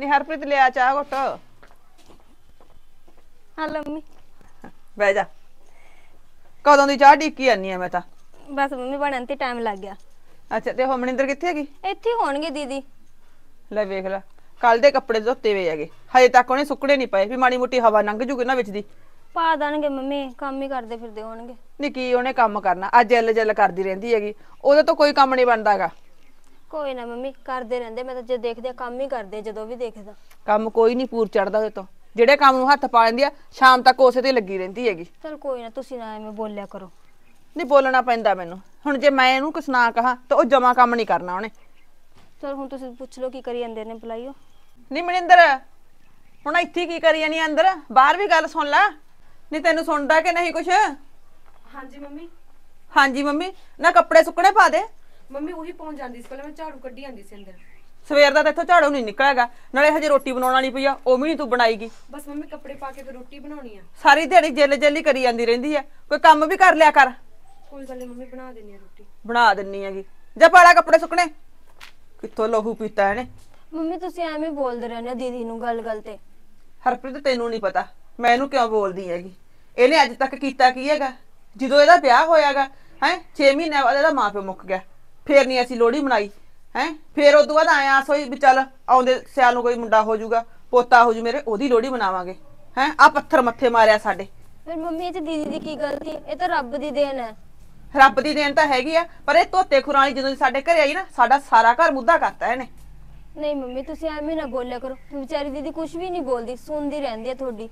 ਨੀ ਹਰਪ੍ਰੀਤ ਲਿਆ ਚਾਹ ਘੁੱਟ ਹਾਂ ਲੰਮੀ ਬਹਿ ਜਾ ਕਦੋਂ ਦੀ ਚਾਹ ਢੀਕੀ ਆਨੀ ਆ ਮੈਂ ਤਾਂ ਬਸ ਮੰਮੀ ਬਣਨ ਤੇ ਟਾਈਮ ਲੱਗ ਗਿਆ ਅੱਛਾ ਤੇ ਹਮਨਿੰਦਰ ਮਨਿੰਦਰ ਕਿੱਥੇ ਹੈਗੀ ਇੱਥੇ ਹੋਣਗੇ ਦੀਦੀ ਲੈ ਵੇਖ ਲੈ ਕੱਲ ਦੇ ਕੱਪੜੇ ਧੋਤੇ ਵੇ ਹੈਗੇ ਹਜੇ ਤੱਕ ਉਹਨੇ ਸੁੱਕਣੇ ਨਹੀਂ ਪਏ ਵੀ ਮਾੜੀ ਮੋਟੀ ਹਵਾ ਲੰਘ ਜੂਗੀ ਨਾ ਵਿੱਚ ਦੀ ਪਾ ਦੇਣਗੇ ਮੰਮੀ ਕੰਮ ਹੀ ਕਰਦੇ ਫਿਰਦੇ ਹੋਣਗੇ ਨਹੀਂ ਕੀ ਉਹਨੇ ਕੰਮ ਕਰਨਾ ਅੱਜ ਜਲ ਜਲ ਕਰਦੀ ਰਹਿੰਦੀ ਹੈਗੀ ਉਹਦੇ ਤੋਂ ਕੋਈ ਕੰਮ ਨਹੀਂ ਬਣਦਾਗਾ ਕੋਈ ਨਾ ਮੰਮੀ ਕਰਦੇ ਰਹਿੰਦੇ ਮੈਂ ਤਾਂ ਜੇ ਦੇਖਦੇ ਕੰਮ ਹੀ ਕਰਦੇ ਜਦੋਂ ਵੀ ਦੇਖਦਾ ਕੰਮ ਕੋਈ ਨਹੀਂ ਪੂਰ ਚੜਦਾ ਉਹਦੇ ਤੋਂ ਜਿਹੜੇ ਕੰਮ ਨੂੰ ਹੱਥ ਪਾ ਲੈਂਦੀ ਆ ਸ਼ਾਮ ਤੱਕ ਉਸੇ ਤੇ ਲੱਗੀ ਰਹਿੰਦੀ ਹੈਗੀ ਚਲ ਕੋਈ ਨਾ ਤੁਸੀਂ ਨਾ ਐਵੇਂ ਬੋਲਿਆ ਕਰੋ ਨਹੀਂ ਬੋਲਣਾ ਪੈਂਦਾ ਮੈਨੂੰ ਹੁਣ ਜੇ ਮੈਂ ਇਹਨੂੰ ਕੁਛ ਨਾ ਕਹਾ ਤਾਂ ਉਹ ਜਮਾ ਕੰਮ ਨਹੀਂ ਕਰਨਾ ਉਹਨੇ ਚਲ ਹੁਣ ਤੁਸੀਂ ਪੁੱਛ ਲਓ ਕੀ ਕਰੀ ਜਾਂਦੇ ਨੇ ਬੁਲਾਈਓ ਨਹੀਂ ਮਨਿੰਦਰ ਹੁਣ ਇੱਥੇ ਕੀ ਕਰੀ ਜਾਨੀ ਅੰਦਰ ਬਾਹਰ ਵੀ ਗੱਲ ਸੁਣ ਲੈ ਨਹੀਂ ਤੈਨੂੰ ਸੁਣਦਾ ਕਿ ਨਹੀਂ ਕੁਛ ਹਾਂਜੀ ਮੰਮੀ ਹਾਂਜੀ ਮੰਮੀ ਨਾ ਕੱਪੜੇ ਸੁੱਕਣੇ ਪਾ ਦੇ ਮੰਮੀ ਉਹੀ ਪਹੁੰਚ ਜਾਂਦੀ ਸੀ ਪਹਿਲਾਂ ਮੈਂ ਝਾੜੂ ਕੱਢੀ ਆਂਦੀ ਸੀ ਅੰਦਰ ਸਵੇਰ ਦਾ ਤਾਂ ਇੱਥੋਂ ਝਾੜੂ ਨਹੀਂ ਨਿਕਲੇਗਾ ਨਾਲੇ ਹਜੇ ਰੋਟੀ ਬਣਾਉਣ ਵਾਲੀ ਪਈ ਆ ਉਹ ਵੀ ਨਹੀਂ ਤੂੰ ਬਣਾਏਗੀ ਬਸ ਮੰਮੀ ਕੱਪੜੇ ਪਾ ਕੇ ਫਿਰ ਰੋਟੀ ਬਣਾਉਣੀ ਆ ਸਾਰੀ ਦਿਹਾੜੀ ਜੇਲ ਜੇਲੀ ਕਰੀ ਜਾਂਦੀ ਰਹਿੰਦੀ ਆ ਕੋਈ ਕੰਮ ਵੀ ਕਰ ਲਿਆ ਕਰ ਕੋਈ ਗੱਲ ਨਹੀਂ ਮੰਮੀ ਬਣਾ ਦੇਣੀ ਆ ਰੋਟੀ ਬਣਾ ਦਿੰਨੀ ਆਗੀ ਜਾ ਪਾਲਾ ਕੱਪੜੇ ਸੁੱਕਣੇ ਕਿੱਥੋਂ ਲਹੂ ਪੀਤਾ ਇਹਨੇ ਮੰਮੀ ਤੁਸੀਂ ਐਵੇਂ ਬੋਲਦੇ ਰਹਿੰਦੇ ਹੋ ਦੀਦੀ ਨੂੰ ਗੱਲ-ਗੱਲ ਤੇ ਹਰਪ੍ਰੀਤ ਤੈਨੂੰ ਨਹੀਂ ਪਤਾ ਮੈਂ ਇਹਨੂੰ ਕਿਉਂ ਬੋਲਦੀ ਹੈਗੀ ਇਹਨੇ ਅੱਜ ਤੱਕ ਕੀਤਾ ਕੀ ਹੈਗਾ ਜਦੋਂ ਇਹਦਾ ਵਿਆਹ ਹੋਇਆਗਾ ਹੈ 6 ਮਹੀਨੇ ਬਾਅਦ ਇਹਦਾ ਮਾਪਿਓ ਮੁੱਕ ਗਿਆ ਫੇਰ ਨਹੀਂ ਅਸੀਂ ਲੋਹੜੀ ਮਨਾਈ ਹੈ ਫੇਰ ਉਦੋਂ ਬਾਅਦ ਆਇਆ ਸੋਈ ਵੀ ਚੱਲ ਆਉਂਦੇ ਸਿਆਲ ਨੂੰ ਕੋਈ ਮੁੰਡਾ ਹੋ ਜਾਊਗਾ ਪੋਤਾ ਹੋ ਜੂ ਮੇਰੇ ਉਹਦੀ ਲੋਹੜੀ ਮਨਾਵਾਂਗੇ ਹੈ ਆ ਪੱਥਰ ਮੱਥੇ ਮਾਰਿਆ ਸਾਡੇ ਫਿਰ ਮੰਮੀ ਇਹ ਤੇ ਦੀਦੀ ਦੀ ਕੀ ਗਲਤੀ ਇਹ ਤਾਂ ਰੱਬ ਦੀ ਦੇਣ ਹੈ ਰੱਬ ਦੀ ਦੇਣ ਤਾਂ ਹੈਗੀ ਆ ਪਰ ਇਹ ਧੋਤੇ ਖੁਰਾਣੀ ਜਦੋਂ ਸਾਡੇ ਘਰੇ ਆਈ ਨਾ ਸਾਡਾ ਸਾਰਾ ਘਰ ਮੁੱਦਾ ਕਰਤਾ ਇਹਨੇ ਨਹੀਂ ਮੰਮੀ ਤੁਸੀਂ ਐਵੇਂ ਨਾ ਬੋਲਿਆ ਕਰੋ ਵਿਚਾਰੀ ਦੀਦੀ ਕੁਝ ਵੀ ਨਹੀਂ ਬੋਲਦੀ ਸੁਣਦੀ ਰਹਿੰਦੀ ਆ ਤੁਹਾਡੀ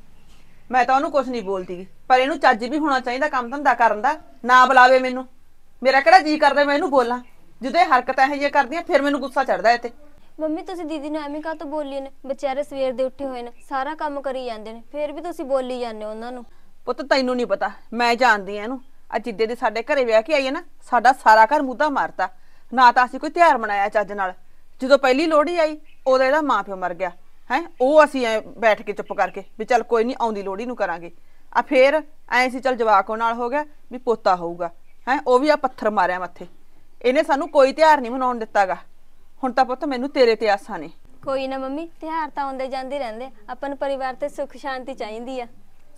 ਮੈਂ ਤਾਂ ਉਹਨੂੰ ਕੁਝ ਨਹੀਂ ਬੋਲਦੀ ਪਰ ਇਹਨੂੰ ਚੱਜ ਵੀ ਹੋਣਾ ਚਾਹੀਦਾ ਕੰਮ ਧੰਦਾ ਕਰਨ ਦਾ ਨਾ ਬੁਲਾਵੇ ਮੈਨੂੰ ਮੇਰਾ ਕਿਹੜਾ ਜੀ ਕਰਦਾ ਮੈਂ ਇਹਨੂੰ ਬੋਲਾਂ ਜਦੋਂ ਇਹ ਹਰਕਤਾਂ ਇਹ ਜਿਹੀਆਂ ਕਰਦੀਆਂ ਫਿਰ ਮੈਨੂੰ ਗੁੱਸਾ ਚੜਦਾ ਇਹ ਤੇ ਮੰਮੀ ਤੁਸੀਂ ਦੀਦੀ ਨੂੰ ਐਵੇਂ ਕਾਹਤੋਂ ਬੋਲੀ ਨੇ ਵਿਚਾਰੇ ਸਵੇਰ ਦੇ ਉੱਠੇ ਹੋਏ ਨੇ ਸਾਰਾ ਕੰਮ ਕਰੀ ਜਾਂਦੇ ਨੇ ਫਿਰ ਵੀ ਤੁਸੀਂ ਬੋਲੀ ਜਾਂਦੇ ਉਹਨਾਂ ਨੂੰ ਪੁੱਤ ਤੈਨੂੰ ਨਹੀਂ ਪਤਾ ਮੈਂ ਜਾਣਦੀ ਐ ਇਹਨੂੰ ਆ ਜਿੱਦੇ ਦੇ ਸਾਡੇ ਘਰੇ ਵਿਆਹ ਕੇ ਆਈ ਹੈ ਨਾ ਸਾਡਾ ਸਾਰਾ ਘਰ ਮੁੱਦਾ ਮਾਰਤਾ ਨਾ ਤਾਂ ਅਸੀਂ ਕੋਈ ਤਿਆਰ ਮਨਾਇਆ ਚੱਜ ਨਾਲ ਜਦੋਂ ਪਹਿਲੀ ਲੋਹੜੀ ਆਈ ਉਹਦਾ ਇਹਦਾ ਮਾਂ ਪਿਓ ਮਰ ਗਿਆ ਹੈ ਉਹ ਅਸੀਂ ਐ ਬੈਠ ਕੇ ਚੁੱਪ ਕਰਕੇ ਵੀ ਚੱਲ ਕੋਈ ਨਹੀਂ ਆਉਂਦੀ ਲੋਹੜੀ ਨੂੰ ਕਰਾਂਗੇ ਆ ਫੇਰ ਐਂ ਸੀ ਚੱਲ ਜਵਾਕੋ ਨਾਲ ਹੋ ਗਿਆ ਵੀ ਪੋਤਾ ਹੋਊਗਾ ਹੈ ਉਹ ਵੀ ਆ ਪੱਥਰ ਮਾਰਿਆ ਮੱਥੇ ਇਹਨੇ ਸਾਨੂੰ ਕੋਈ ਤਿਹਾਰ ਨਹੀਂ ਮਨਾਉਣ ਦਿੱਤਾਗਾ ਹੁਣ ਤਾਂ ਪੁੱਤ ਮੈਨੂੰ ਤੇਰੇ ਤੇ ਆਸਾਂ ਨੇ ਕੋਈ ਨਾ ਮੰਮੀ ਤਿਹਾਰ ਤਾਂ ਆਉਂਦੇ ਜਾਂਦੇ ਰਹਿੰਦੇ ਆਪਾਂ ਨੂੰ ਪਰਿਵਾਰ ਤੇ ਸੁੱਖ ਸ਼ਾਂਤੀ ਚਾਹੀਦੀ ਆ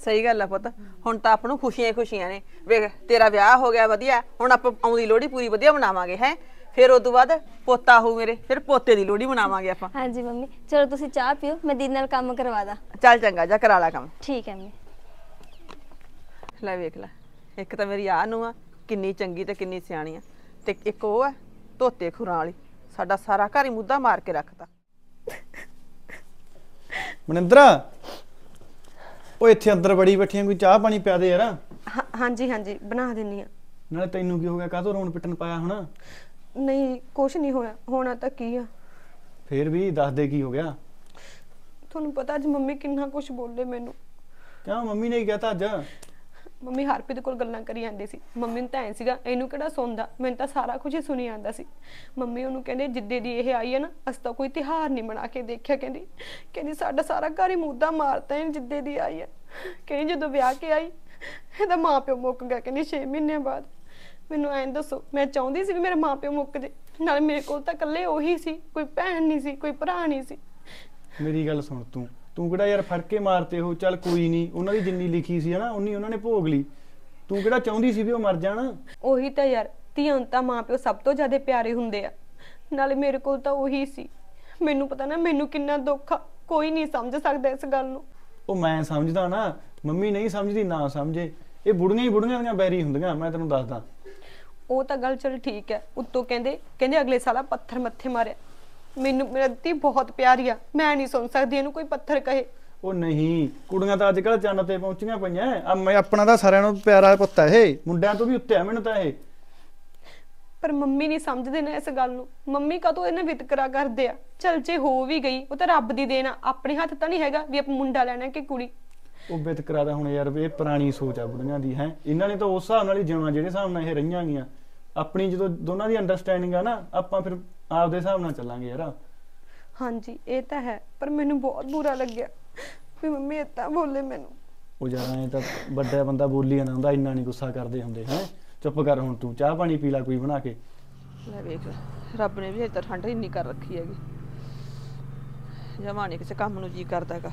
ਸਹੀ ਗੱਲ ਆ ਪੁੱਤ ਹੁਣ ਤਾਂ ਆਪ ਨੂੰ ਖੁਸ਼ੀਆਂ ਖੁਸ਼ੀਆਂ ਨੇ ਵੇਖ ਤੇਰਾ ਵਿਆਹ ਹੋ ਗਿਆ ਵਧੀਆ ਹੁਣ ਆਪਾਂ ਆਉਂਦੀ ਲੋਹੜੀ ਪੂਰੀ ਵਧੀਆ ਮਨਾਵਾਂਗੇ ਹੈ ਫਿਰ ਉਸ ਤੋਂ ਬਾਅਦ ਪੋਤਾ ਹੋ ਮੇਰੇ ਫਿਰ ਪੋਤੇ ਦੀ ਲੋਹੜੀ ਮਨਾਵਾਂਗੇ ਆਪਾਂ ਹਾਂਜੀ ਮੰਮੀ ਚਲੋ ਤੁਸੀਂ ਚਾਹ ਪੀਓ ਮੈਂ ਦੀਨ ਨਾਲ ਕੰਮ ਕਰਵਾ ਦਾਂ ਚੱਲ ਚੰਗਾ ਜਾ ਕਰਾ ਲੈ ਕੰਮ ਠੀਕ ਹੈ ਮੰਮੀ ਲੈ ਵੇਖ ਲੈ ਇੱਕ ਤਾਂ ਮੇਰੀ ਆਹ ਨੂੰ ਆ ਕਿੰਨੀ ਚੰਗੀ ਤੇ ਕਿੰਨੀ ਸਿਆਣੀ ਆ ਤੇ ਇੱਕ ਉਹ ਹੈ ਧੋਤੇ ਖੁਰਾਂ ਵਾਲੀ ਸਾਡਾ ਸਾਰਾ ਘਰ ਹੀ ਮੁੱਦਾ ਮਾਰ ਕੇ ਰੱਖਦਾ ਮਨਿੰਦਰਾ ਉਹ ਇੱਥੇ ਅੰਦਰ ਬੜੀ ਬੈਠੀਆਂ ਕੋਈ ਚਾਹ ਪਾਣੀ ਪਿਆ ਦੇ ਯਾਰ ਹਾਂ- ਹਾਂਜੀ ਹਾਂਜੀ ਬਣਾ ਦਿੰਨੀ ਆ ਨਾਲੇ ਤੈਨੂੰ ਕੀ ਹੋ ਗਿਆ ਕਾਹਤੋਂ ਰੋਣ ਪਿੱਟਣ ਪਾਇਆ ਹੁਣ ਨਹੀਂ ਕੁਛ ਨਹੀਂ ਹੋਇਆ ਹੋਣਾ ਤਾਂ ਕੀ ਆ ਫੇਰ ਵੀ ਦੱਸ ਦੇ ਕੀ ਹੋ ਗਿਆ ਤੁਹਾਨੂੰ ਪਤਾ ਅੱਜ ਮੰਮੀ ਕਿੰਨਾ ਕੁਛ ਬੋਲੇ ਮੈਨੂੰ ਕਿਉਂ ਮੰਮੀ ਨੇ ਹੀ ਤਾਂ ਅੱਜ ਮੰਮੀ ਹਰਪ੍ਰੀਤ ਕੋਲ ਗੱਲਾਂ ਕਰੀ ਜਾਂਦੇ ਸੀ ਮੰਮੀ ਨੂੰ ਤਾਂ ਐ ਸੀਗਾ ਇਹਨੂੰ ਕਿਹੜਾ ਸੁਣਦਾ ਮੈਨੂੰ ਤਾਂ ਸਾਰਾ ਕੁਝ ਹੀ ਸੁਣੀ ਜਾਂਦਾ ਸੀ ਮੰਮੀ ਉਹਨੂੰ ਕਹਿੰਦੇ ਜਿੱਦੇ ਦੀ ਇਹ ਆਈ ਹੈ ਨਾ ਅਸ ਤਾਂ ਕੋਈ ਤਿਹਾਰ ਨਹੀਂ ਮਨਾ ਕੇ ਦੇਖਿਆ ਕਹਿੰਦੀ ਕਹਿੰਦੀ ਸਾਡਾ ਸਾਰਾ ਘਰ ਹੀ ਮੂਦਾ ਮਾਰਤਾ ਇਹਨੇ ਜਿੱਦੇ ਦੀ ਆਈ ਹੈ ਕਹਿੰਦੀ ਜਦੋਂ ਵਿਆਹ ਕੇ ਆਈ ਇਹਦਾ ਮਾਪਿਓ ਮੁੱਕ ਗਿਆ ਕਹਿੰਦੀ 6 ਮਹੀਨੇ ਬਾਅਦ ਮੈਨੂੰ ਐਂ ਦੱਸੋ ਮੈਂ ਚਾਹੁੰਦੀ ਸੀ ਵੀ ਮੇਰਾ ਮਾਪਿਓ ਮੁੱਕ ਜੇ ਨਾਲ ਮੇਰੇ ਕੋਲ ਤਾਂ ਇਕੱਲੇ ਉਹੀ ਸੀ ਕੋਈ ਭੈਣ ਨਹੀਂ ਸੀ ਕੋਈ ਭਰਾ ਨਹੀਂ ਸੀ ਮੇਰੀ ਗੱਲ ਸੁਣ ਤੂੰ ਤੂੰ ਕਿਹੜਾ ਯਾਰ ਫੜ ਕੇ ਮਾਰਤੇ ਹੋ ਚੱਲ ਕੋਈ ਨਹੀਂ ਉਹਨਾਂ ਦੀ ਜਿੰਨੀ ਲਿਖੀ ਸੀ ਹਨਾ ਉਨੀ ਉਹਨਾਂ ਨੇ ਭੋਗ ਲਈ ਤੂੰ ਕਿਹੜਾ ਚਾਹੁੰਦੀ ਸੀ ਵੀ ਉਹ ਮਰ ਜਾਣ ਉਹੀ ਤਾਂ ਯਾਰ ਧੀਆਂ ਤਾਂ ਤਾਂ ਮਾਪਿਓ ਸਭ ਤੋਂ ਜ਼ਿਆਦਾ ਪਿਆਰੇ ਹੁੰਦੇ ਆ ਨਾਲੇ ਮੇਰੇ ਕੋਲ ਤਾਂ ਉਹੀ ਸੀ ਮੈਨੂੰ ਪਤਾ ਨਾ ਮੈਨੂੰ ਕਿੰਨਾ ਦੁੱਖ ਆ ਕੋਈ ਨਹੀਂ ਸਮਝ ਸਕਦਾ ਇਸ ਗੱਲ ਨੂੰ ਉਹ ਮੈਂ ਸਮਝਦਾ ਨਾ ਮੰਮੀ ਨਹੀਂ ਸਮਝਦੀ ਨਾ ਸਮਝੇ ਇਹ ਬੁੜੀਆਂ ਹੀ ਬੁੜੀਆਂ ਦੀਆਂ ਬੈਰੀ ਹੁੰਦੀਆਂ ਮੈਂ ਤੈਨੂੰ ਦੱਸਦਾ ਉਹ ਤਾਂ ਗੱਲ ਚਲ ਠੀਕ ਹੈ ਉੱਤੋਂ ਕਹਿੰਦੇ ਕਹਿੰਦੇ ਅਗਲੇ ਸਾਲਾ ਪੱਥਰ ਮੱਥੇ ਮਾਰਿਆ ਮੈਨੂੰ ਰੱਤੀ ਬਹੁਤ ਪਿਆਰੀ ਆ ਮੈਂ ਨਹੀਂ ਸੁਣ ਸਕਦੀ ਇਹਨੂੰ ਕੋਈ ਪੱਥਰ ਕਹੇ ਉਹ ਨਹੀਂ ਕੁੜੀਆਂ ਤਾਂ ਅੱਜ ਕੱਲ ਚੰਨ ਤੇ ਪਹੁੰਚੀਆਂ ਪਈਆਂ ਆ ਮੈਂ ਆਪਣਾ ਤਾਂ ਸਾਰਿਆਂ ਨੂੰ ਪਿਆਰਾ ਪੁੱਤ ਇਹ ਮੁੰਡਿਆਂ ਤੋਂ ਵੀ ਉੱਤੇ ਆ ਮੈਨੂੰ ਤਾਂ ਇਹ ਪਰ ਮੰਮੀ ਨਹੀਂ ਸਮਝਦੇ ਨੇ ਇਸ ਗੱਲ ਨੂੰ ਮੰਮੀ ਤੋਂ ਇਹਨੇ ਵਿਤਕਰਾ ਕਰਦੇ ਆ ਚਲ ਜੇ ਹੋ ਵੀ ਗਈ ਉਹ ਤਾਂ ਰੱਬ ਦੀ ਦੇਣ ਆ ਆਪਣੇ ਹੱਥ ਤਾਂ ਨਹੀਂ ਹੈਗਾ ਵੀ ਆਪਾਂ ਮੁੰਡਾ ਲੈਣਾ ਕਿ ਕੁੜੀ ਉਹ ਵਿਤਕਰਾ ਦਾ ਹੁਣ ਯਾਰ ਇਹ ਪੁਰਾਣੀ ਸੋਚ ਆ ਬੁੜੀਆਂ ਦੀ ਹੈ ਇਹਨਾਂ ਨੇ ਤਾਂ ਉਸ ਹਿਸਾਬ ਨਾਲ ਹੀ ਜਿਉਣਾ ਜਿਹੜੇ ਹਿਸਾਬ ਨਾਲ ਇਹ ਰਹੀਆਂ ਗੀਆਂ ਆਪਣੀ ਜਦੋਂ ਦੋਨਾਂ ਦੀ ਅੰਡਰਸਟੈਂਡਿੰਗ ਆ ਨਾ ਆਪਾਂ ਫਿਰ ਆਪਦੇ ਹਿਸਾਬ ਨਾਲ ਚੱਲਾਂਗੇ ਯਾਰ ਹਾਂਜੀ ਇਹ ਤਾਂ ਹੈ ਪਰ ਮੈਨੂੰ ਬਹੁਤ ਬੁਰਾ ਲੱਗਿਆ ਵੀ ਮੰਮੀ ਇੱਦਾਂ ਬੋਲੇ ਮੈਨੂੰ ਉਹ ਯਾਰ ਇਹ ਤਾਂ ਵੱਡਾ ਬੰਦਾ ਬੋਲੀ ਜਾਂਦਾ ਹੁੰਦਾ ਇੰਨਾ ਨਹੀਂ ਗੁੱਸਾ ਕਰਦੇ ਹੁੰਦੇ ਹੈ ਚੁੱਪ ਕਰ ਹੁਣ ਤੂੰ ਚਾਹ ਪਾਣੀ ਪੀ ਲੈ ਕੋਈ ਬਣਾ ਕੇ ਲੈ ਵੇਖ ਰੱਬ ਨੇ ਵੀ ਇੱਦਾਂ ਠੰਡ ਇੰਨੀ ਕਰ ਰੱਖੀ ਹੈਗੀ ਜਮਾਨੇ ਕਿਸੇ ਕੰਮ ਨੂੰ ਜੀ ਕਰਦਾਗਾ